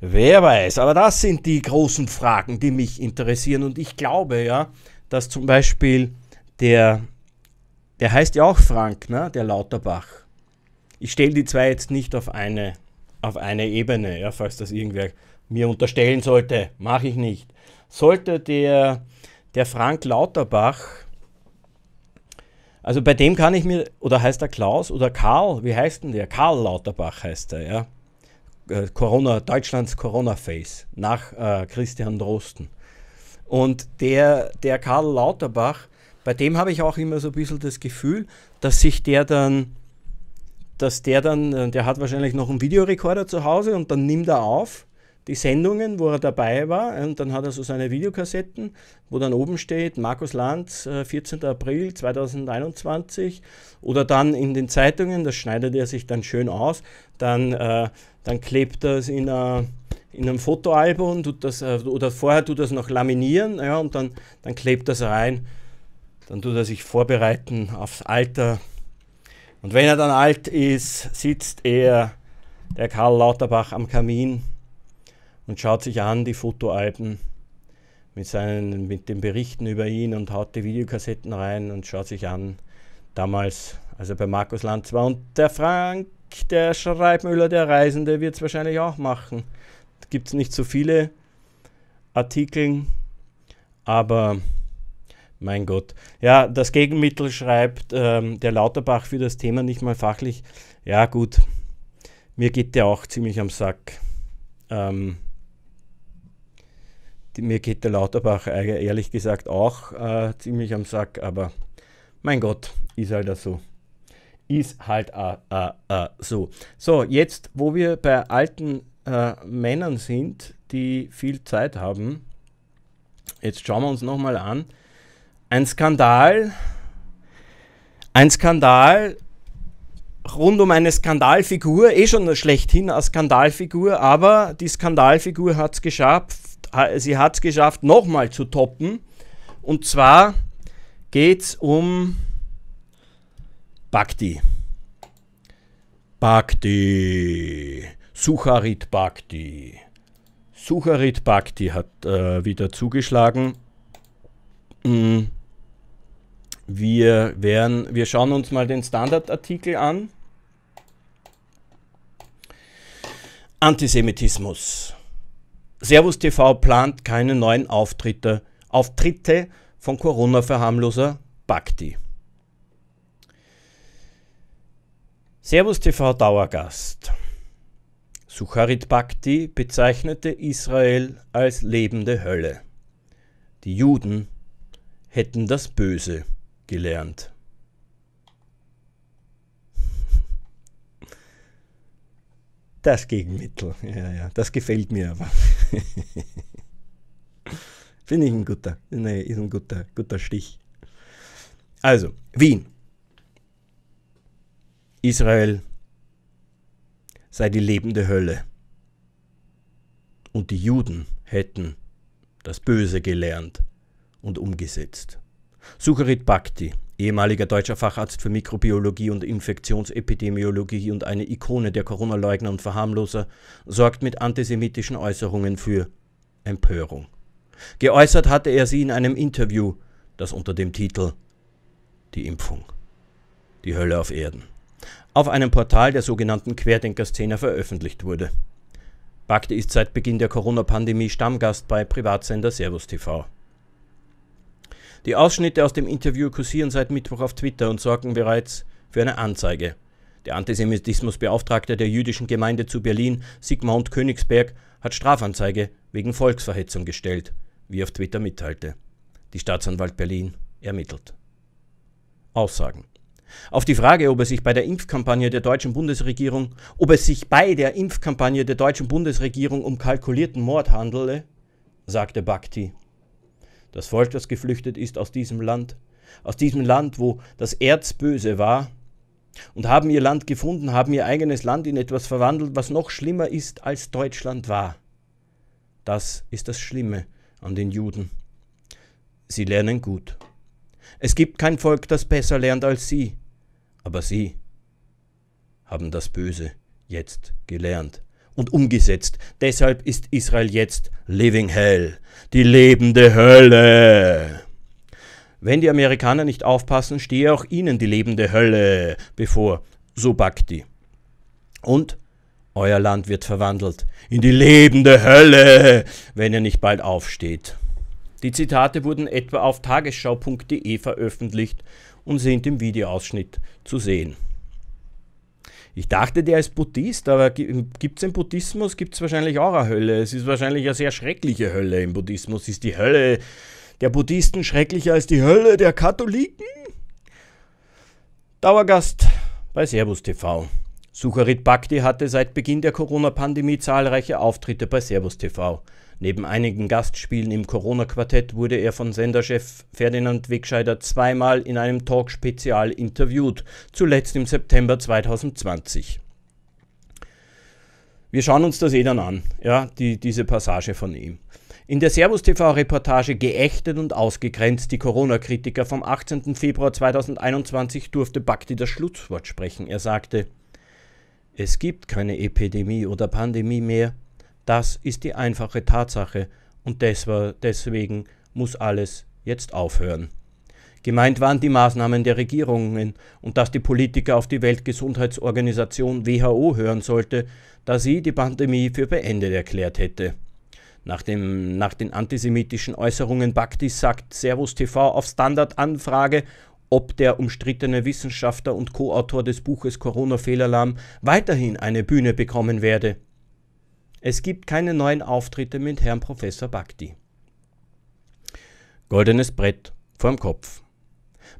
Wer weiß, aber das sind die großen Fragen, die mich interessieren und ich glaube ja, dass zum Beispiel der der heißt ja auch Frank, ne? der Lauterbach. Ich stelle die zwei jetzt nicht auf eine, auf eine Ebene, ja, falls das irgendwer mir unterstellen sollte. Mache ich nicht. Sollte der, der Frank Lauterbach, also bei dem kann ich mir, oder heißt er Klaus oder Karl, wie heißt denn der? Karl Lauterbach heißt er, ja. Äh, Corona, Deutschlands Corona-Face nach äh, Christian Drosten. Und der, der Karl Lauterbach, bei dem habe ich auch immer so ein bisschen das Gefühl, dass sich der dann, dass der dann, äh, der hat wahrscheinlich noch einen Videorekorder zu Hause und dann nimmt er auf die Sendungen, wo er dabei war. Äh, und dann hat er so seine Videokassetten, wo dann oben steht, Markus Lanz, 14. Äh, April 2021. Oder dann in den Zeitungen, das schneidet er sich dann schön aus. Dann, äh, dann klebt das in, a, in einem Fotoalbum, tut das, oder vorher tut das noch laminieren ja, und dann, dann klebt das rein. Dann tut er sich vorbereiten aufs Alter. Und wenn er dann alt ist, sitzt er, der Karl Lauterbach, am Kamin und schaut sich an die Fotoalben mit, seinen, mit den Berichten über ihn und haut die Videokassetten rein und schaut sich an, damals, als er bei Markus Lanz war. Und der Frank, der Schreibmüller, der Reisende, wird es wahrscheinlich auch machen. Gibt es nicht so viele Artikel, aber mein Gott. Ja, das Gegenmittel schreibt ähm, der Lauterbach für das Thema nicht mal fachlich. Ja, gut. Mir geht der auch ziemlich am Sack. Ähm, die, mir geht der Lauterbach e-, ehrlich gesagt auch äh, ziemlich am Sack, aber mein Gott, ist halt auch so. Ist halt auch, auch, auch so. So, jetzt, wo wir bei alten äh, Männern sind, die viel Zeit haben, jetzt schauen wir uns nochmal an ein Skandal, ein Skandal rund um eine Skandalfigur, eh schon schlechthin eine Skandalfigur, aber die Skandalfigur hat es geschafft, sie hat es geschafft, nochmal zu toppen. Und zwar geht es um Bhakti. Bhakti. Sucharit Bhakti. Sucharit Bhakti hat äh, wieder zugeschlagen. Mm. Wir, werden, wir schauen uns mal den Standardartikel an. Antisemitismus. Servus TV plant keine neuen Auftritte, Auftritte von Corona-Verharmloser Bakti. Servus TV Dauergast. Sucharit Bhakti bezeichnete Israel als lebende Hölle. Die Juden hätten das Böse gelernt. Das Gegenmittel, ja, ja, das gefällt mir aber. Finde ich ein guter, nee, ist ein guter, guter Stich. Also, Wien. Israel sei die lebende Hölle. Und die Juden hätten das Böse gelernt und umgesetzt. Sucharit Bhakti, ehemaliger deutscher Facharzt für Mikrobiologie und Infektionsepidemiologie und eine Ikone der Corona-Leugner und Verharmloser, sorgt mit antisemitischen Äußerungen für Empörung. Geäußert hatte er sie in einem Interview, das unter dem Titel Die Impfung. Die Hölle auf Erden auf einem Portal der sogenannten Querdenker-Szene veröffentlicht wurde. Bagde ist seit Beginn der Corona-Pandemie Stammgast bei Privatsender Servus TV. Die Ausschnitte aus dem Interview kursieren seit Mittwoch auf Twitter und sorgen bereits für eine Anzeige. Der Antisemitismusbeauftragte der jüdischen Gemeinde zu Berlin, Sigmund Königsberg, hat Strafanzeige wegen Volksverhetzung gestellt, wie auf Twitter mitteilte. Die Staatsanwalt Berlin ermittelt. Aussagen. Auf die Frage, ob es sich bei der Impfkampagne der deutschen Bundesregierung, ob es sich bei der Impfkampagne der deutschen Bundesregierung um kalkulierten Mord handele, sagte Bakti das Volk, das geflüchtet ist aus diesem Land, aus diesem Land, wo das Erzböse war, und haben ihr Land gefunden, haben ihr eigenes Land in etwas verwandelt, was noch schlimmer ist, als Deutschland war. Das ist das Schlimme an den Juden. Sie lernen gut. Es gibt kein Volk, das besser lernt als sie, aber sie haben das Böse jetzt gelernt und umgesetzt. Deshalb ist Israel jetzt Living Hell, die lebende Hölle. Wenn die Amerikaner nicht aufpassen, stehe auch ihnen die lebende Hölle bevor, so Bakti. Und euer Land wird verwandelt in die lebende Hölle, wenn ihr nicht bald aufsteht. Die Zitate wurden etwa auf tagesschau.de veröffentlicht und sind im Videoausschnitt zu sehen. Ich dachte, der ist Buddhist, aber gibt es im Buddhismus, gibt es wahrscheinlich auch eine Hölle. Es ist wahrscheinlich eine sehr schreckliche Hölle im Buddhismus. Ist die Hölle der Buddhisten schrecklicher als die Hölle der Katholiken? Dauergast bei Servus TV. Sucharit Bhakti hatte seit Beginn der Corona-Pandemie zahlreiche Auftritte bei Servus TV. Neben einigen Gastspielen im Corona-Quartett wurde er von Senderchef Ferdinand Wegscheider zweimal in einem Talk-Spezial interviewt, zuletzt im September 2020. Wir schauen uns das eh dann an, ja, die, diese Passage von ihm. In der Servus TV-Reportage Geächtet und ausgegrenzt, die Corona-Kritiker vom 18. Februar 2021 durfte Bhakti das Schlusswort sprechen. Er sagte, es gibt keine Epidemie oder Pandemie mehr. Das ist die einfache Tatsache und deswegen muss alles jetzt aufhören. Gemeint waren die Maßnahmen der Regierungen und dass die Politiker auf die Weltgesundheitsorganisation WHO hören sollte, da sie die Pandemie für beendet erklärt hätte. Nach, dem, nach den antisemitischen Äußerungen Bakhtis sagt Servus TV auf Standardanfrage, ob der umstrittene Wissenschaftler und Co-Autor des Buches Corona-Fehlalarm weiterhin eine Bühne bekommen werde. Es gibt keine neuen Auftritte mit Herrn Professor Bhakti. Goldenes Brett vorm Kopf.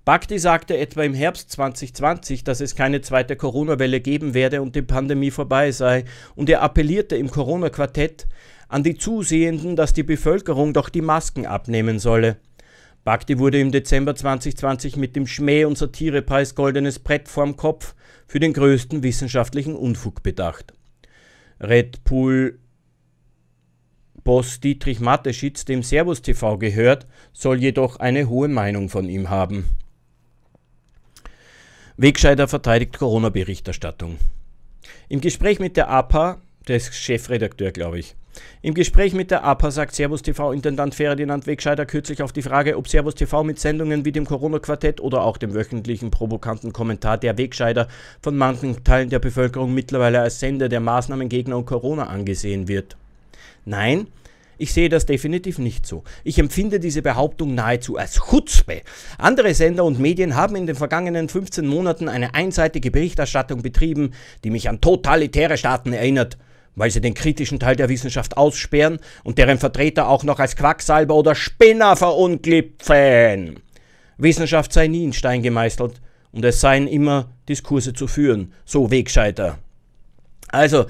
Bhakti sagte etwa im Herbst 2020, dass es keine zweite Corona-Welle geben werde und die Pandemie vorbei sei, und er appellierte im Corona-Quartett an die Zusehenden, dass die Bevölkerung doch die Masken abnehmen solle. Bakti wurde im Dezember 2020 mit dem Schmäh- und Satirepreis Goldenes Brett vorm Kopf für den größten wissenschaftlichen Unfug bedacht. Red Pool Boss Dietrich Mateschitz, dem Servus TV gehört, soll jedoch eine hohe Meinung von ihm haben. Wegscheider verteidigt Corona-Berichterstattung. Im Gespräch mit der APA, der ist Chefredakteur, glaube ich, im Gespräch mit der APA sagt Servus TV-Intendant Ferdinand Wegscheider kürzlich auf die Frage, ob Servus TV mit Sendungen wie dem Corona-Quartett oder auch dem wöchentlichen provokanten Kommentar der Wegscheider von manchen Teilen der Bevölkerung mittlerweile als Sender der Maßnahmengegner und Corona angesehen wird. Nein, ich sehe das definitiv nicht so. Ich empfinde diese Behauptung nahezu als Chutzpe. Andere Sender und Medien haben in den vergangenen 15 Monaten eine einseitige Berichterstattung betrieben, die mich an totalitäre Staaten erinnert weil sie den kritischen Teil der Wissenschaft aussperren und deren Vertreter auch noch als Quacksalber oder Spinner verunglimpfen. Wissenschaft sei nie in Stein gemeißelt und es seien immer Diskurse zu führen, so Wegscheiter. Also,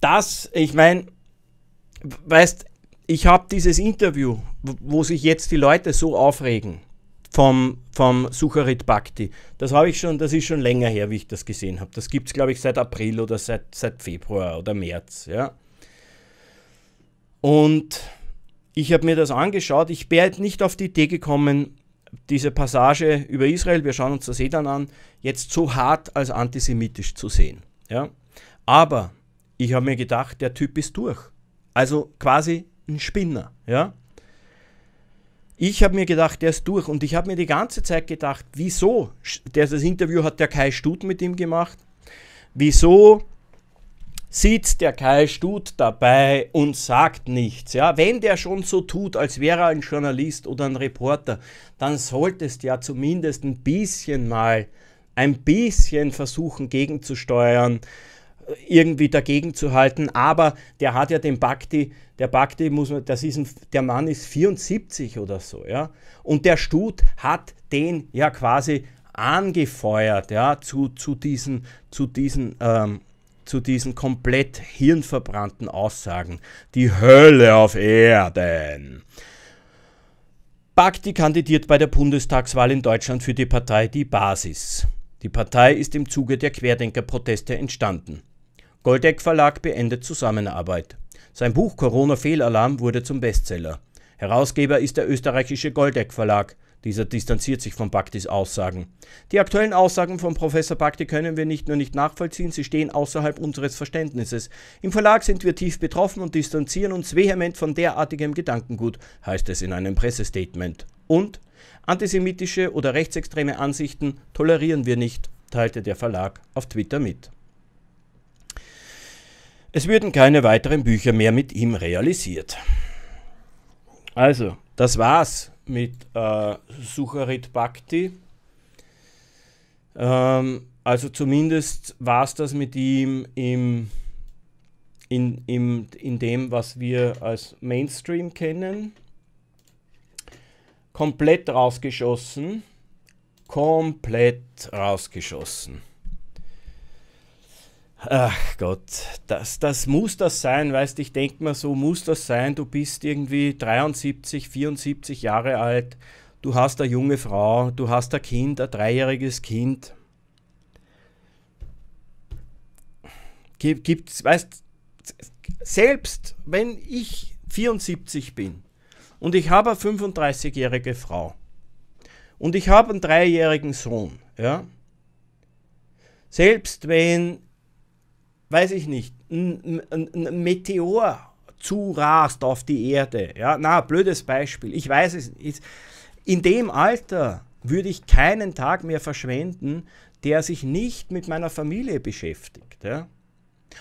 das, ich meine, weißt, ich habe dieses Interview, wo sich jetzt die Leute so aufregen vom, vom Sucharit Bhakti. Das habe ich schon, das ist schon länger her, wie ich das gesehen habe. Das gibt es, glaube ich, seit April oder seit, seit Februar oder März. Ja. Und ich habe mir das angeschaut. Ich wäre halt nicht auf die Idee gekommen, diese Passage über Israel, wir schauen uns das eh dann an, jetzt so hart als antisemitisch zu sehen. Ja. Aber ich habe mir gedacht, der Typ ist durch. Also quasi ein Spinner. Ja ich habe mir gedacht, der ist durch. Und ich habe mir die ganze Zeit gedacht, wieso? das Interview hat der Kai Stut mit ihm gemacht. Wieso sitzt der Kai Stut dabei und sagt nichts? Ja? Wenn der schon so tut, als wäre er ein Journalist oder ein Reporter, dann solltest du ja zumindest ein bisschen mal, ein bisschen versuchen gegenzusteuern irgendwie dagegen zu halten. Aber der hat ja den Bhakti, der Bhakti muss man, das ist ein, der Mann ist 74 oder so, ja. Und der Stut hat den ja quasi angefeuert, ja, zu, zu diesen, zu diesen, ähm, zu diesen komplett hirnverbrannten Aussagen. Die Hölle auf Erden. Bhakti kandidiert bei der Bundestagswahl in Deutschland für die Partei Die Basis. Die Partei ist im Zuge der Querdenkerproteste entstanden. Goldeck Verlag beendet Zusammenarbeit. Sein Buch Corona Fehlalarm wurde zum Bestseller. Herausgeber ist der österreichische Goldeck Verlag. Dieser distanziert sich von Baktis Aussagen. Die aktuellen Aussagen von Professor Bakti können wir nicht nur nicht nachvollziehen, sie stehen außerhalb unseres Verständnisses. Im Verlag sind wir tief betroffen und distanzieren uns vehement von derartigem Gedankengut, heißt es in einem Pressestatement. Und antisemitische oder rechtsextreme Ansichten tolerieren wir nicht, teilte der Verlag auf Twitter mit. Es würden keine weiteren Bücher mehr mit ihm realisiert. Also, das war's mit äh, Sucharit Bhakti. Ähm, also zumindest war es das mit ihm im, in, im, in dem, was wir als Mainstream kennen. Komplett rausgeschossen. Komplett rausgeschossen. Ach Gott, das, das muss das sein, weißt ich denke mir so, muss das sein, du bist irgendwie 73, 74 Jahre alt, du hast eine junge Frau, du hast ein Kind, ein dreijähriges Kind. Gibt es, weißt, selbst wenn ich 74 bin und ich habe eine 35-jährige Frau und ich habe einen dreijährigen Sohn, ja, selbst wenn weiß ich nicht, ein, ein, ein Meteor zurast auf die Erde. Ja, na, blödes Beispiel. Ich weiß es ist, In dem Alter würde ich keinen Tag mehr verschwenden, der sich nicht mit meiner Familie beschäftigt. Ja?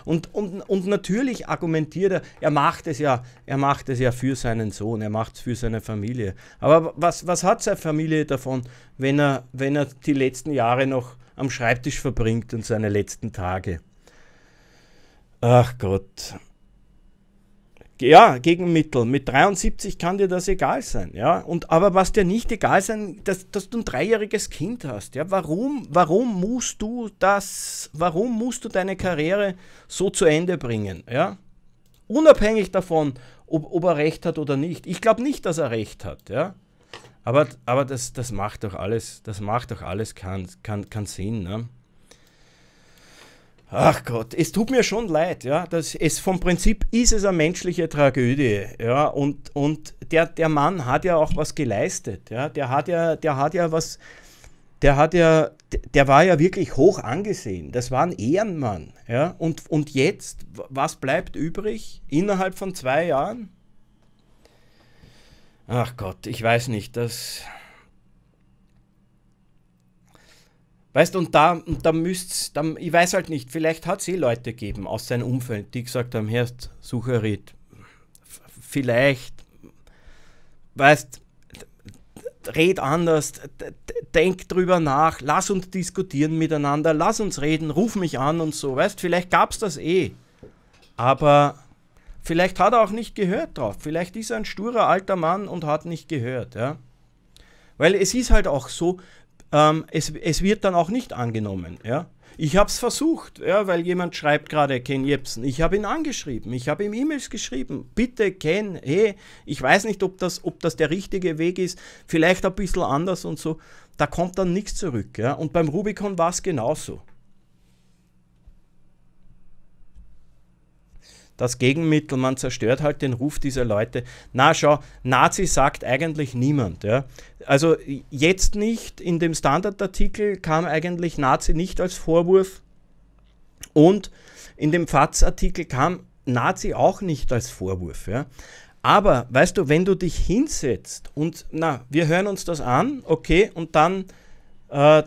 Und, und, und natürlich argumentiert er, er macht es ja, er macht es ja für seinen Sohn, er macht es für seine Familie. Aber was, was hat seine Familie davon, wenn er, wenn er die letzten Jahre noch am Schreibtisch verbringt und seine letzten Tage? Ach Gott. Ja, Gegenmittel. Mit 73 kann dir das egal sein. Ja? Und, aber was dir nicht egal sein, dass, dass du ein dreijähriges Kind hast. Ja? Warum, warum musst du das, warum musst du deine Karriere so zu Ende bringen? Ja? Unabhängig davon, ob, ob er recht hat oder nicht. Ich glaube nicht, dass er recht hat. Ja? Aber, aber das, das macht doch alles, das macht doch alles keinen kein, kein Sinn. Ne? Ach Gott, es tut mir schon leid, ja. Das, es, vom Prinzip ist es eine menschliche Tragödie, ja. Und, und der, der Mann hat ja auch was geleistet, ja. Der hat ja, der hat ja was, der hat ja, der war ja wirklich hoch angesehen. Das war ein Ehrenmann, ja. Und, und jetzt, was bleibt übrig innerhalb von zwei Jahren? Ach Gott, ich weiß nicht, das. Weißt und da, und da müsst's, da, ich weiß halt nicht, vielleicht hat es eh Leute gegeben aus seinem Umfeld, die gesagt haben, Herr Sucherit, vielleicht, weißt, red anders, denk drüber nach, lass uns diskutieren miteinander, lass uns reden, ruf mich an und so, weißt, vielleicht gab es das eh. Aber vielleicht hat er auch nicht gehört drauf, vielleicht ist er ein sturer alter Mann und hat nicht gehört, ja. Weil es ist halt auch so, ähm, es, es wird dann auch nicht angenommen. Ja? Ich habe es versucht, ja, weil jemand schreibt gerade Ken Jebsen. Ich habe ihn angeschrieben, ich habe ihm E-Mails geschrieben. Bitte Ken, hey, ich weiß nicht, ob das, ob das der richtige Weg ist, vielleicht ein bisschen anders und so. Da kommt dann nichts zurück. Ja? Und beim Rubicon war es genauso. das Gegenmittel, man zerstört halt den Ruf dieser Leute. Na schau, Nazi sagt eigentlich niemand. Ja. Also jetzt nicht, in dem Standardartikel kam eigentlich Nazi nicht als Vorwurf und in dem FATS-Artikel kam Nazi auch nicht als Vorwurf. Ja. Aber weißt du, wenn du dich hinsetzt und na, wir hören uns das an, okay, und dann, äh,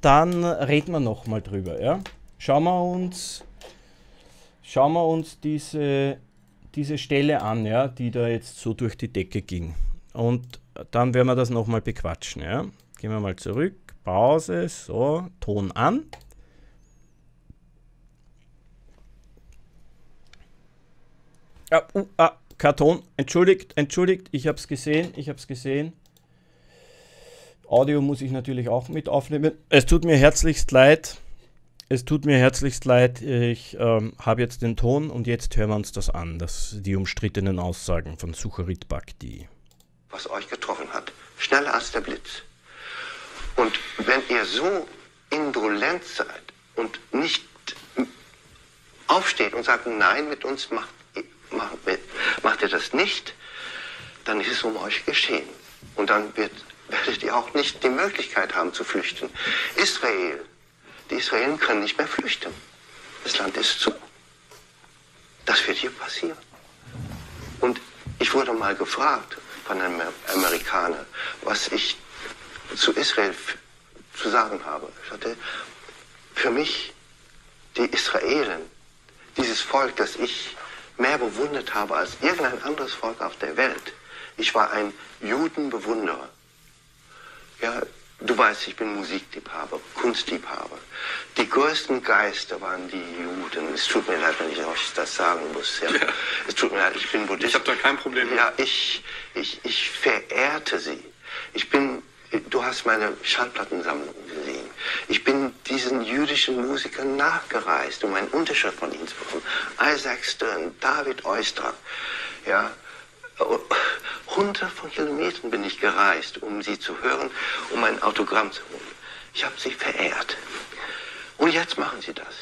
dann reden wir nochmal drüber. Ja. Schauen wir uns schauen wir uns diese, diese Stelle an, ja, die da jetzt so durch die Decke ging. Und dann werden wir das nochmal bequatschen. Ja. Gehen wir mal zurück, Pause, so, Ton an. Ah, uh, ah, Karton, entschuldigt, entschuldigt, ich habe es gesehen, ich habe es gesehen. Audio muss ich natürlich auch mit aufnehmen. Es tut mir herzlichst leid es tut mir herzlichst leid, ich ähm, habe jetzt den Ton und jetzt hören wir uns das an, das, die umstrittenen Aussagen von Sucharit Bhakti. Was euch getroffen hat, schneller als der Blitz. Und wenn ihr so indolent seid und nicht aufsteht und sagt, nein, mit uns macht, macht, macht ihr das nicht, dann ist es um euch geschehen. Und dann wird, werdet ihr auch nicht die Möglichkeit haben zu flüchten. Israel die Israelen können nicht mehr flüchten. Das Land ist zu. Das wird hier passieren. Und ich wurde mal gefragt von einem Amerikaner, was ich zu Israel zu sagen habe. Ich hatte für mich, die Israelen, dieses Volk, das ich mehr bewundert habe als irgendein anderes Volk auf der Welt. Ich war ein Judenbewunderer. Ja, Du weißt, ich bin Musikliebhaber, Kunstliebhaber. Die größten Geister waren die Juden. Es tut mir leid, wenn ich euch das sagen muss. Ja. ja. Es tut mir leid, ich bin Buddhist. Ich habe da kein Problem mit. Ja, ich, ich, ich verehrte sie. Ich bin, du hast meine Schallplattensammlung gesehen. Ich bin diesen jüdischen Musikern nachgereist, um einen Unterschrift von ihnen zu bekommen. Isaac Stern, David Oyster, ja, Hunderte von Kilometern bin ich gereist, um sie zu hören, um ein Autogramm zu holen. Ich habe sie verehrt. Und jetzt machen sie das.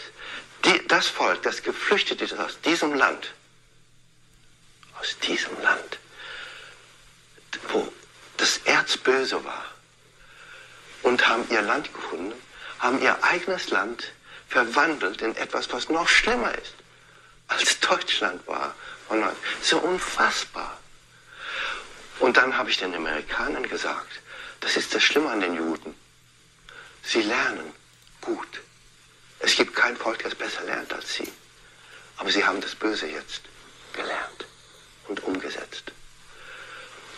Die, das Volk, das geflüchtet ist aus diesem Land, aus diesem Land, wo das Erz böse war, und haben ihr Land gefunden, haben ihr eigenes Land verwandelt in etwas, was noch schlimmer ist, als Deutschland war. das ist So unfassbar. Und dann habe ich den Amerikanern gesagt, das ist das Schlimme an den Juden. Sie lernen gut. Es gibt kein Volk, das besser lernt als sie. Aber sie haben das Böse jetzt gelernt und umgesetzt.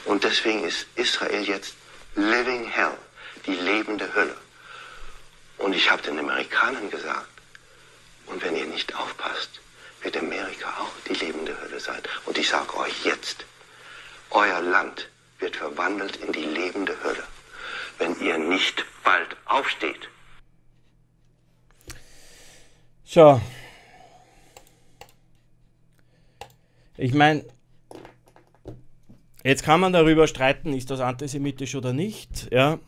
Und deswegen ist Israel jetzt Living Hell, die lebende Hölle. Und ich habe den Amerikanern gesagt, und wenn ihr nicht aufpasst, wird Amerika auch die lebende Hölle sein. Und ich sage euch jetzt, euer Land wird verwandelt in die lebende Hölle, wenn ihr nicht bald aufsteht. Tja. Ich meine, jetzt kann man darüber streiten, ist das antisemitisch oder nicht. Ja.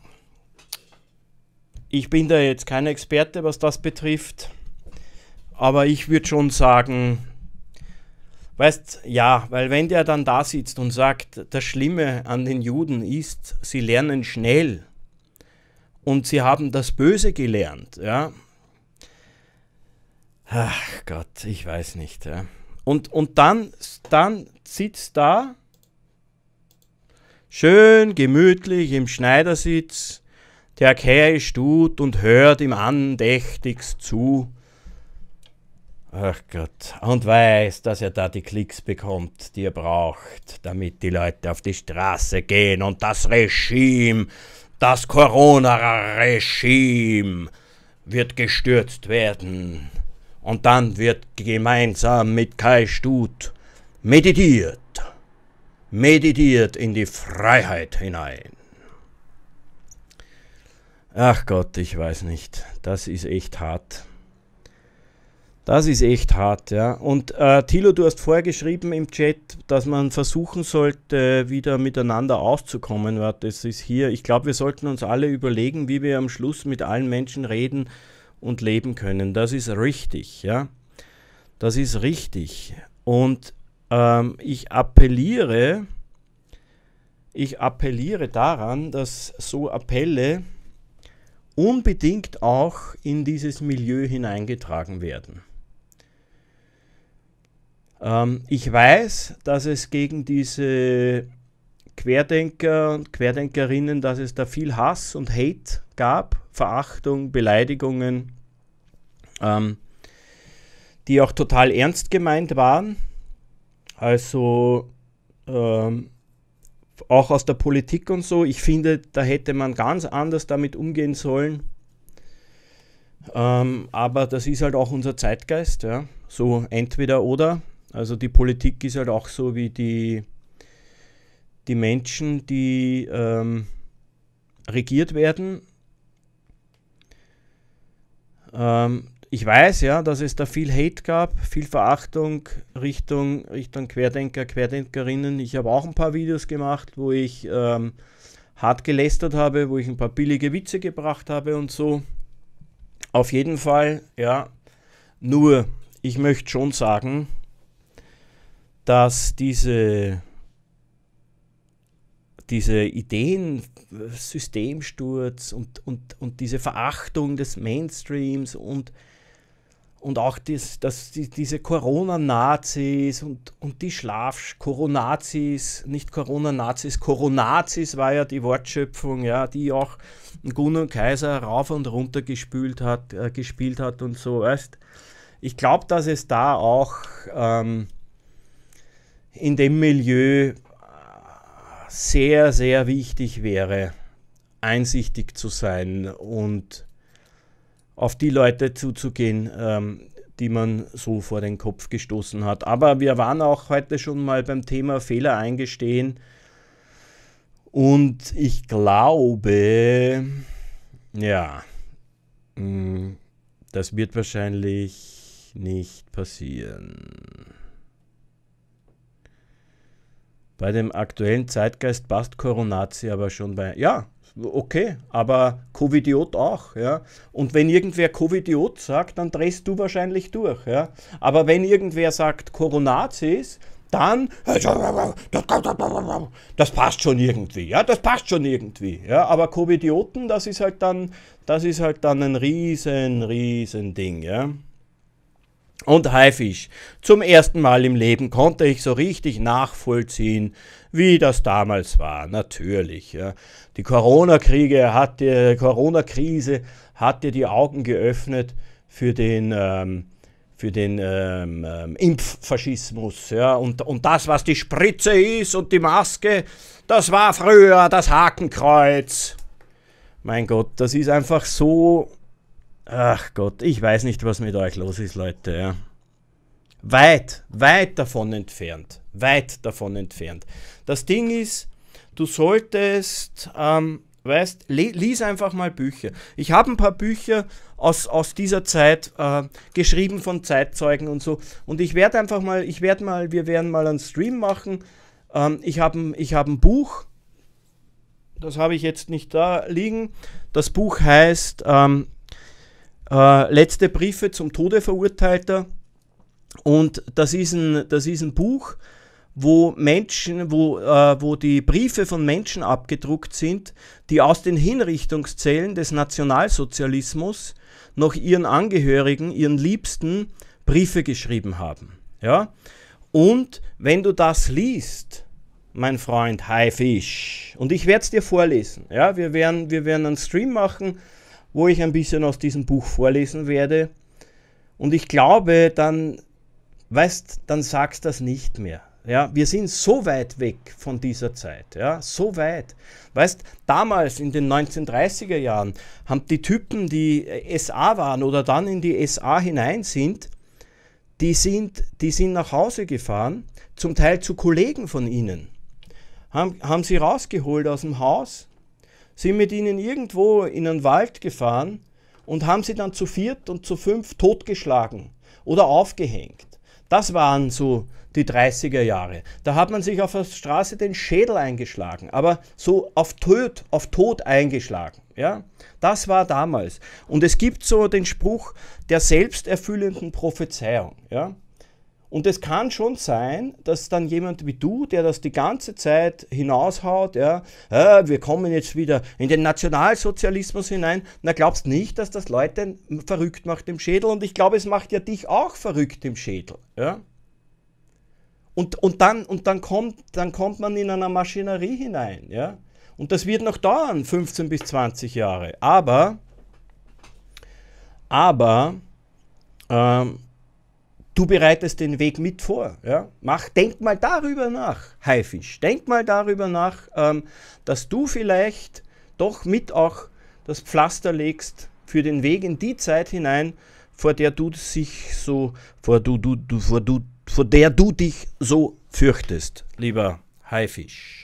Ich bin da jetzt kein Experte, was das betrifft. Aber ich würde schon sagen, Weißt, ja, weil wenn der dann da sitzt und sagt, das Schlimme an den Juden ist, sie lernen schnell und sie haben das Böse gelernt, ja. Ach Gott, ich weiß nicht, ja. Und, und dann, dann sitzt da schön gemütlich im Schneidersitz der Kerl tut und hört ihm andächtigst zu, Ach Gott. Und weiß, dass er da die Klicks bekommt, die er braucht, damit die Leute auf die Straße gehen und das Regime, das Corona-Regime wird gestürzt werden. Und dann wird gemeinsam mit Kai Stut meditiert. Meditiert in die Freiheit hinein. Ach Gott, ich weiß nicht. Das ist echt hart. Das ist echt hart, ja. Und äh, Thilo, du hast vorgeschrieben im Chat, dass man versuchen sollte, wieder miteinander auszukommen. Das ist hier. Ich glaube, wir sollten uns alle überlegen, wie wir am Schluss mit allen Menschen reden und leben können. Das ist richtig, ja. Das ist richtig. Und ähm, ich appelliere, ich appelliere daran, dass so Appelle unbedingt auch in dieses Milieu hineingetragen werden. Ähm, ich weiß, dass es gegen diese Querdenker und Querdenkerinnen, dass es da viel Hass und Hate gab, Verachtung, Beleidigungen, ähm, die auch total ernst gemeint waren. Also ähm, auch aus der Politik und so. Ich finde, da hätte man ganz anders damit umgehen sollen. Ähm, aber das ist halt auch unser Zeitgeist. Ja? So entweder oder. Also die Politik ist halt auch so wie die, die Menschen, die ähm, regiert werden. Ähm, ich weiß ja, dass es da viel Hate gab, viel Verachtung Richtung, Richtung Querdenker, Querdenkerinnen. Ich habe auch ein paar Videos gemacht, wo ich ähm, hart gelästert habe, wo ich ein paar billige Witze gebracht habe und so. Auf jeden Fall, ja. Nur, ich möchte schon sagen, dass diese, diese Ideen, Systemsturz und, und, und diese Verachtung des Mainstreams und, und auch dies, dass die, diese Corona-Nazis und, und die Schlaf Coronazis, nicht Corona-Nazis, Coronazis war ja die Wortschöpfung, ja, die auch Gunnar Kaiser rauf und runter gespült hat, äh, gespielt hat und so. Weißt? Ich glaube, dass es da auch ähm, in dem Milieu äh, sehr, sehr wichtig wäre, einsichtig zu sein und auf die Leute zuzugehen, ähm, die man so vor den Kopf gestoßen hat. Aber wir waren auch heute schon mal beim Thema Fehler eingestehen. Und ich glaube, ja, mm, das wird wahrscheinlich nicht passieren. Bei dem aktuellen Zeitgeist passt Coronazi aber schon bei. Ja, okay, aber Covidiot auch, ja. Und wenn irgendwer Covidiot sagt, dann drehst du wahrscheinlich durch, ja. Aber wenn irgendwer sagt Coronazis, dann das passt schon irgendwie, ja, das passt schon irgendwie, ja. Aber Covidioten, das ist halt dann, das ist halt dann ein riesen, riesen Ding, ja und Haifisch. Zum ersten Mal im Leben konnte ich so richtig nachvollziehen, wie das damals war. Natürlich. Ja. Die corona krise hat, Corona-Krise hatte die Augen geöffnet für den, ähm, für den ähm, ähm, Impffaschismus. Ja. Und, und das, was die Spritze ist und die Maske, das war früher das Hakenkreuz. Mein Gott, das ist einfach so Ach Gott, ich weiß nicht, was mit euch los ist, Leute. Ja. Weit, weit davon entfernt. Weit davon entfernt. Das Ding ist, du solltest, ähm, weißt, lies einfach mal Bücher. Ich habe ein paar Bücher aus, aus dieser Zeit äh, geschrieben von Zeitzeugen und so. Und ich werde einfach mal, ich werde mal, wir werden mal einen Stream machen. Ähm, ich habe ich hab ein Buch, das habe ich jetzt nicht da liegen. Das Buch heißt ähm, äh, letzte Briefe zum Tode verurteilter. Und das ist ein, das ist ein Buch, wo Menschen, wo, äh, wo die Briefe von Menschen abgedruckt sind, die aus den Hinrichtungszellen des Nationalsozialismus noch ihren Angehörigen, ihren Liebsten Briefe geschrieben haben. Ja? Und wenn du das liest, mein Freund Haifisch, und ich werde es dir vorlesen, ja? wir, werden, wir werden einen Stream machen, wo ich ein bisschen aus diesem Buch vorlesen werde. Und ich glaube, dann, weißt, dann sagst das nicht mehr. Ja, wir sind so weit weg von dieser Zeit, ja, so weit. Weißt, damals in den 1930er Jahren haben die Typen, die SA waren oder dann in die SA hinein sind, die sind, die sind nach Hause gefahren, zum Teil zu Kollegen von ihnen, haben, haben sie rausgeholt aus dem Haus, sind mit ihnen irgendwo in einen Wald gefahren und haben sie dann zu viert und zu fünf totgeschlagen oder aufgehängt. Das waren so die 30er Jahre. Da hat man sich auf der Straße den Schädel eingeschlagen, aber so auf Tod, auf Tod eingeschlagen. Ja? Das war damals. Und es gibt so den Spruch der selbsterfüllenden Prophezeiung. Ja? Und es kann schon sein, dass dann jemand wie du, der das die ganze Zeit hinaushaut, ja, äh, wir kommen jetzt wieder in den Nationalsozialismus hinein, na glaubst nicht, dass das Leute verrückt macht im Schädel und ich glaube, es macht ja dich auch verrückt im Schädel, ja. Und, und, dann, und dann, kommt, dann kommt man in eine Maschinerie hinein, ja. Und das wird noch dauern, 15 bis 20 Jahre. Aber, aber, ähm, Du bereitest den Weg mit vor. Ja? Mach, denk mal darüber nach, Haifisch. Denk mal darüber nach, ähm, dass du vielleicht doch mit auch das Pflaster legst für den Weg in die Zeit hinein, vor der du sich so, vor du, du, du, vor du, vor der du dich so fürchtest, lieber Haifisch.